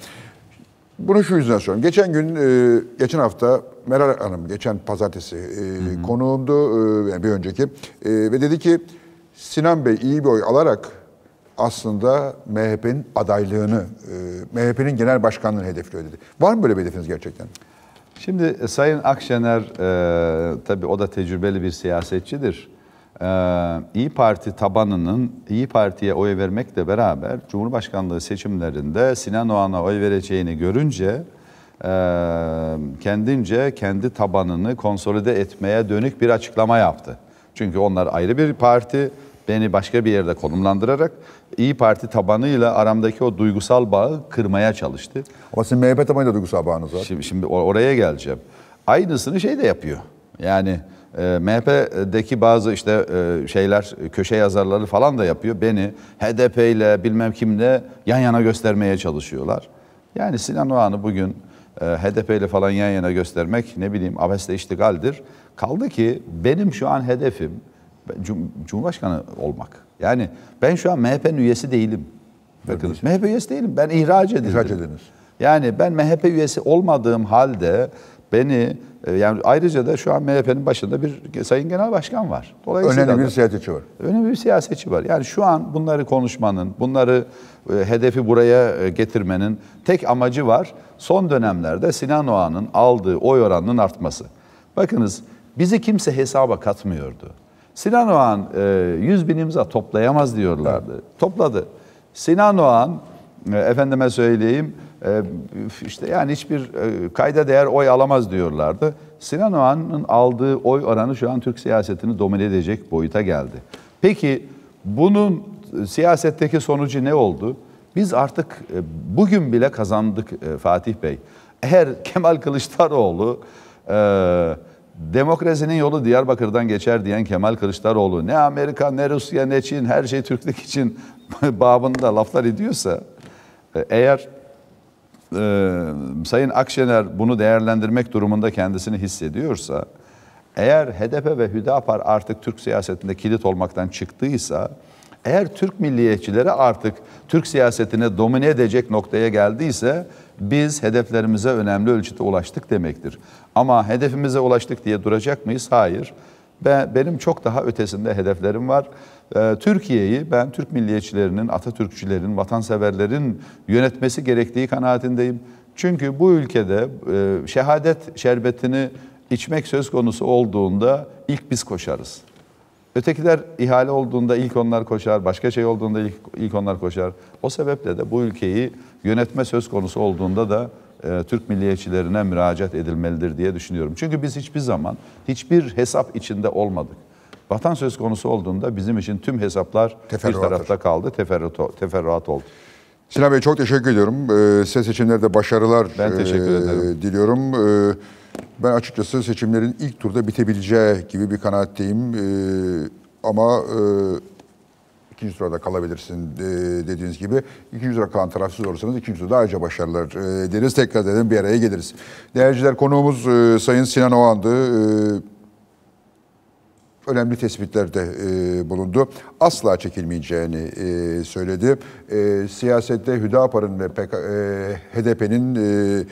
Bunu şu yüzden söylüyorum. Geçen gün, e, geçen hafta Meral Hanım, geçen pazartesi e, hı hı. konuğumdu, e, bir önceki. E, ve dedi ki Sinan Bey iyi bir oy alarak aslında MHP'nin adaylığını, MHP'nin genel başkanlığını hedefliyor dedi. Var mı böyle bir hedefiniz gerçekten? Şimdi Sayın Akşener, e, tabii o da tecrübeli bir siyasetçidir. Ee, İyi Parti tabanının İyi Parti'ye oy vermekle beraber Cumhurbaşkanlığı seçimlerinde Sinan Oğan'a oy vereceğini görünce e, kendince kendi tabanını konsolide etmeye dönük bir açıklama yaptı. Çünkü onlar ayrı bir parti, beni başka bir yerde konumlandırarak İyi Parti tabanıyla aramdaki o duygusal bağı kırmaya çalıştı. Ama sizin MHP tabanıyla duygusal bağınız var. Şimdi, şimdi oraya geleceğim. Aynısını şey de yapıyor. Yani e, ee, MHP'deki bazı işte e, şeyler köşe yazarları falan da yapıyor. Beni HDP ile bilmem kimle yan yana göstermeye çalışıyorlar. Yani Sinan Oğan'ı bugün e, HDP ile falan yan yana göstermek ne bileyim abesle iştigaldir. Kaldı ki benim şu an hedefim Cum Cumhurbaşkanı olmak. Yani ben şu an MHP'nin üyesi değilim. Bakın MHP üyesi değilim. Ben ihraç edildim. İhraç ediniz. Yani ben MHP üyesi olmadığım halde beni e, yani ayrıca da şu an MHP'nin başında bir sayın genel başkan var. Dolayısıyla önemli bir siyasetçi var. Önemli bir siyasetçi var. Yani şu an bunları konuşmanın, bunları e, hedefi buraya e, getirmenin tek amacı var. Son dönemlerde Sinan Oğan'ın aldığı oy oranının artması. Bakınız bizi kimse hesaba katmıyordu. Sinan Oğan 100 bin imza toplayamaz diyorlardı. Topladı. Sinan Oğan efendime söyleyeyim ee, işte yani hiçbir e, kayda değer oy alamaz diyorlardı. Sinan Oğan'ın aldığı oy oranı şu an Türk siyasetini domine edecek boyuta geldi. Peki bunun e, siyasetteki sonucu ne oldu? Biz artık e, bugün bile kazandık Fatih Bey. Eğer Kemal Kılıçdaroğlu e, demokrasinin yolu Diyarbakır'dan geçer diyen Kemal Kılıçdaroğlu ne Amerika ne Rusya ne Çin her şey Türklük için babında laflar ediyorsa eğer e, Sayın Akşener bunu değerlendirmek durumunda kendisini hissediyorsa, eğer HDP ve Hüdapar artık Türk siyasetinde kilit olmaktan çıktıysa, eğer Türk milliyetçileri artık Türk siyasetini domine edecek noktaya geldiyse biz hedeflerimize önemli ölçüde ulaştık demektir. Ama hedefimize ulaştık diye duracak mıyız? Hayır. Ben, benim çok daha ötesinde hedeflerim var. Ee, Türkiye'yi ben Türk milliyetçilerinin, Atatürkçülerin, vatanseverlerin yönetmesi gerektiği kanaatindeyim. Çünkü bu ülkede e, şehadet şerbetini içmek söz konusu olduğunda ilk biz koşarız. Ötekiler ihale olduğunda ilk onlar koşar, başka şey olduğunda ilk, ilk onlar koşar. O sebeple de bu ülkeyi yönetme söz konusu olduğunda da e, Türk milliyetçilerine müracaat edilmelidir diye düşünüyorum. Çünkü biz hiçbir zaman hiçbir hesap içinde olmadık. Vatan söz konusu olduğunda bizim için tüm hesaplar teferruat bir tarafta kaldı, teferruat, teferruat oldu. Sinan Bey çok teşekkür ediyorum. size ee, seçimlerde başarılar ben teşekkür ee, ederim. diliyorum. Ee, ben açıkçası seçimlerin ilk turda bitebileceği gibi bir kanaatteyim. ama e, ikinci turda kalabilirsin e, dediğiniz gibi. İkinci turda kalan taraf siz olursanız ikinci turda ayrıca başarılar e, deriz. Tekrar dedim bir araya geliriz. Değerciler konuğumuz e, Sayın Sinan Oğan'dı. E, önemli tespitlerde e, bulundu. Asla çekilmeyeceğini e, söyledi. E, siyasette Hüdapar'ın ve PK, e, HDP'nin e,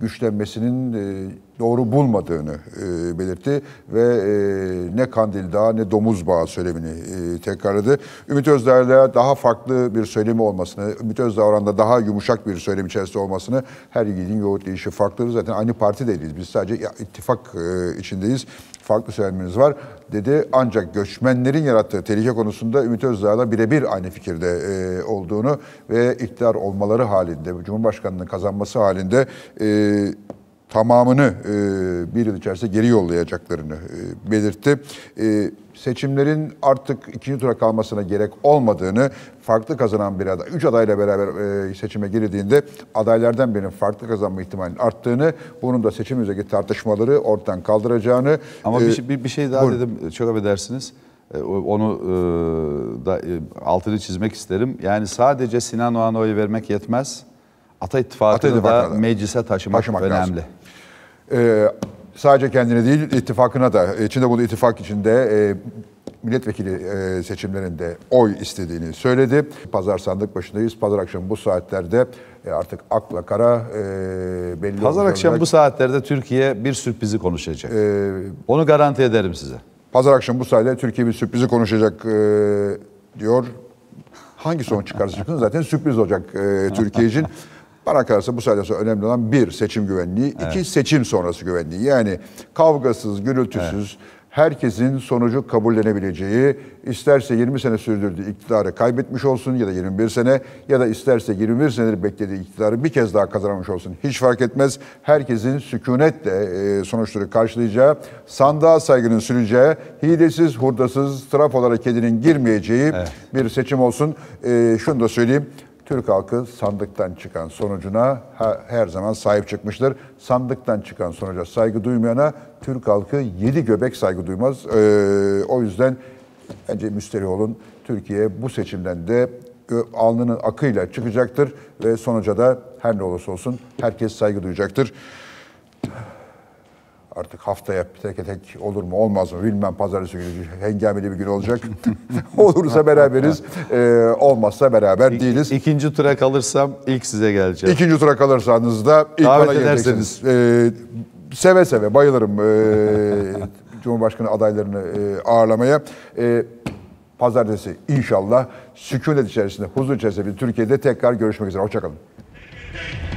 güçlenmesinin e, doğru bulmadığını e, belirtti ve e, ne Kandil Dağı ne Domuz Bağı söylemini e, tekrarladı. Ümit Özdar'la daha farklı bir söylemi olmasını, Ümit Özdağ Özdağ'la daha yumuşak bir söylem içerisinde olmasını her yiğidin yoğurt işi farklı. Zaten aynı parti değiliz. Biz sadece ittifak içindeyiz. Farklı söylemimiz var dedi. Ancak göçmenlerin yarattığı tehlike konusunda Ümit Özdağ'la birebir aynı fikirde olduğunu ve iktidar olmaları halinde, Cumhurbaşkanı'nın kazanması halinde tamamını e, bir yıl içerisinde geri yollayacaklarını e, belirtti. E, seçimlerin artık ikinci tura kalmasına gerek olmadığını, farklı kazanan bir aday, üç adayla beraber e, seçime girdiğinde adaylardan birinin farklı kazanma ihtimalinin arttığını, bunun da seçim üzerindeki tartışmaları ortadan kaldıracağını... Ama e, bir, şey, bir, şey daha buyurun. dedim, çok affedersiniz. E, onu e, da, e, altını çizmek isterim. Yani sadece Sinan Oğan'a oy vermek yetmez. Ata İttifakı'nı da meclise taşımak, taşımak önemli. Lazım e, sadece kendine değil ittifakına da, e, içinde bunu ittifak içinde e, milletvekili e, seçimlerinde oy istediğini söyledi. Pazar sandık başındayız. Pazar akşamı bu saatlerde e, artık akla kara e, belli Pazar akşamı bu saatlerde Türkiye bir sürprizi konuşacak. E, Onu garanti ederim size. Pazar akşamı bu saatlerde Türkiye bir sürprizi konuşacak e, diyor. Hangi son çıkarsa çıksın zaten sürpriz olacak e, Türkiye için. Bana kalırsa bu saatten sonra önemli olan bir seçim güvenliği, evet. iki seçim sonrası güvenliği. Yani kavgasız, gürültüsüz, evet herkesin sonucu kabullenebileceği, isterse 20 sene sürdürdüğü iktidarı kaybetmiş olsun ya da 21 sene ya da isterse 21 senedir beklediği iktidarı bir kez daha kazanmış olsun. Hiç fark etmez. Herkesin sükunetle e, sonuçları karşılayacağı, sandığa saygının süreceği, hilesiz, hurdasız, olarak kedinin girmeyeceği evet. bir seçim olsun. E, şunu da söyleyeyim. Türk halkı sandıktan çıkan sonucuna her zaman sahip çıkmıştır. Sandıktan çıkan sonuca saygı duymayana Türk halkı yedi göbek saygı duymaz. Ee, o yüzden bence Müsterioğlu'nun Türkiye bu seçimden de e, alnının akıyla çıkacaktır ve sonuca da her ne olursa olsun herkes saygı duyacaktır. Artık haftaya tek tek olur mu olmaz mı bilmem pazartesi günü hengameli bir gün olacak. Olursa beraberiz, e, olmazsa beraber İk, değiliz. İkinci tura kalırsam ilk size geleceğim. İkinci tura kalırsanız da ilk Davet bana ederseniz. geleceksiniz. E, seve seve bayılırım e, Cumhurbaşkanı adaylarını e, ağırlamaya. E, pazartesi inşallah sükunet içerisinde, huzur içerisinde bir Türkiye'de tekrar görüşmek üzere. Hoşçakalın.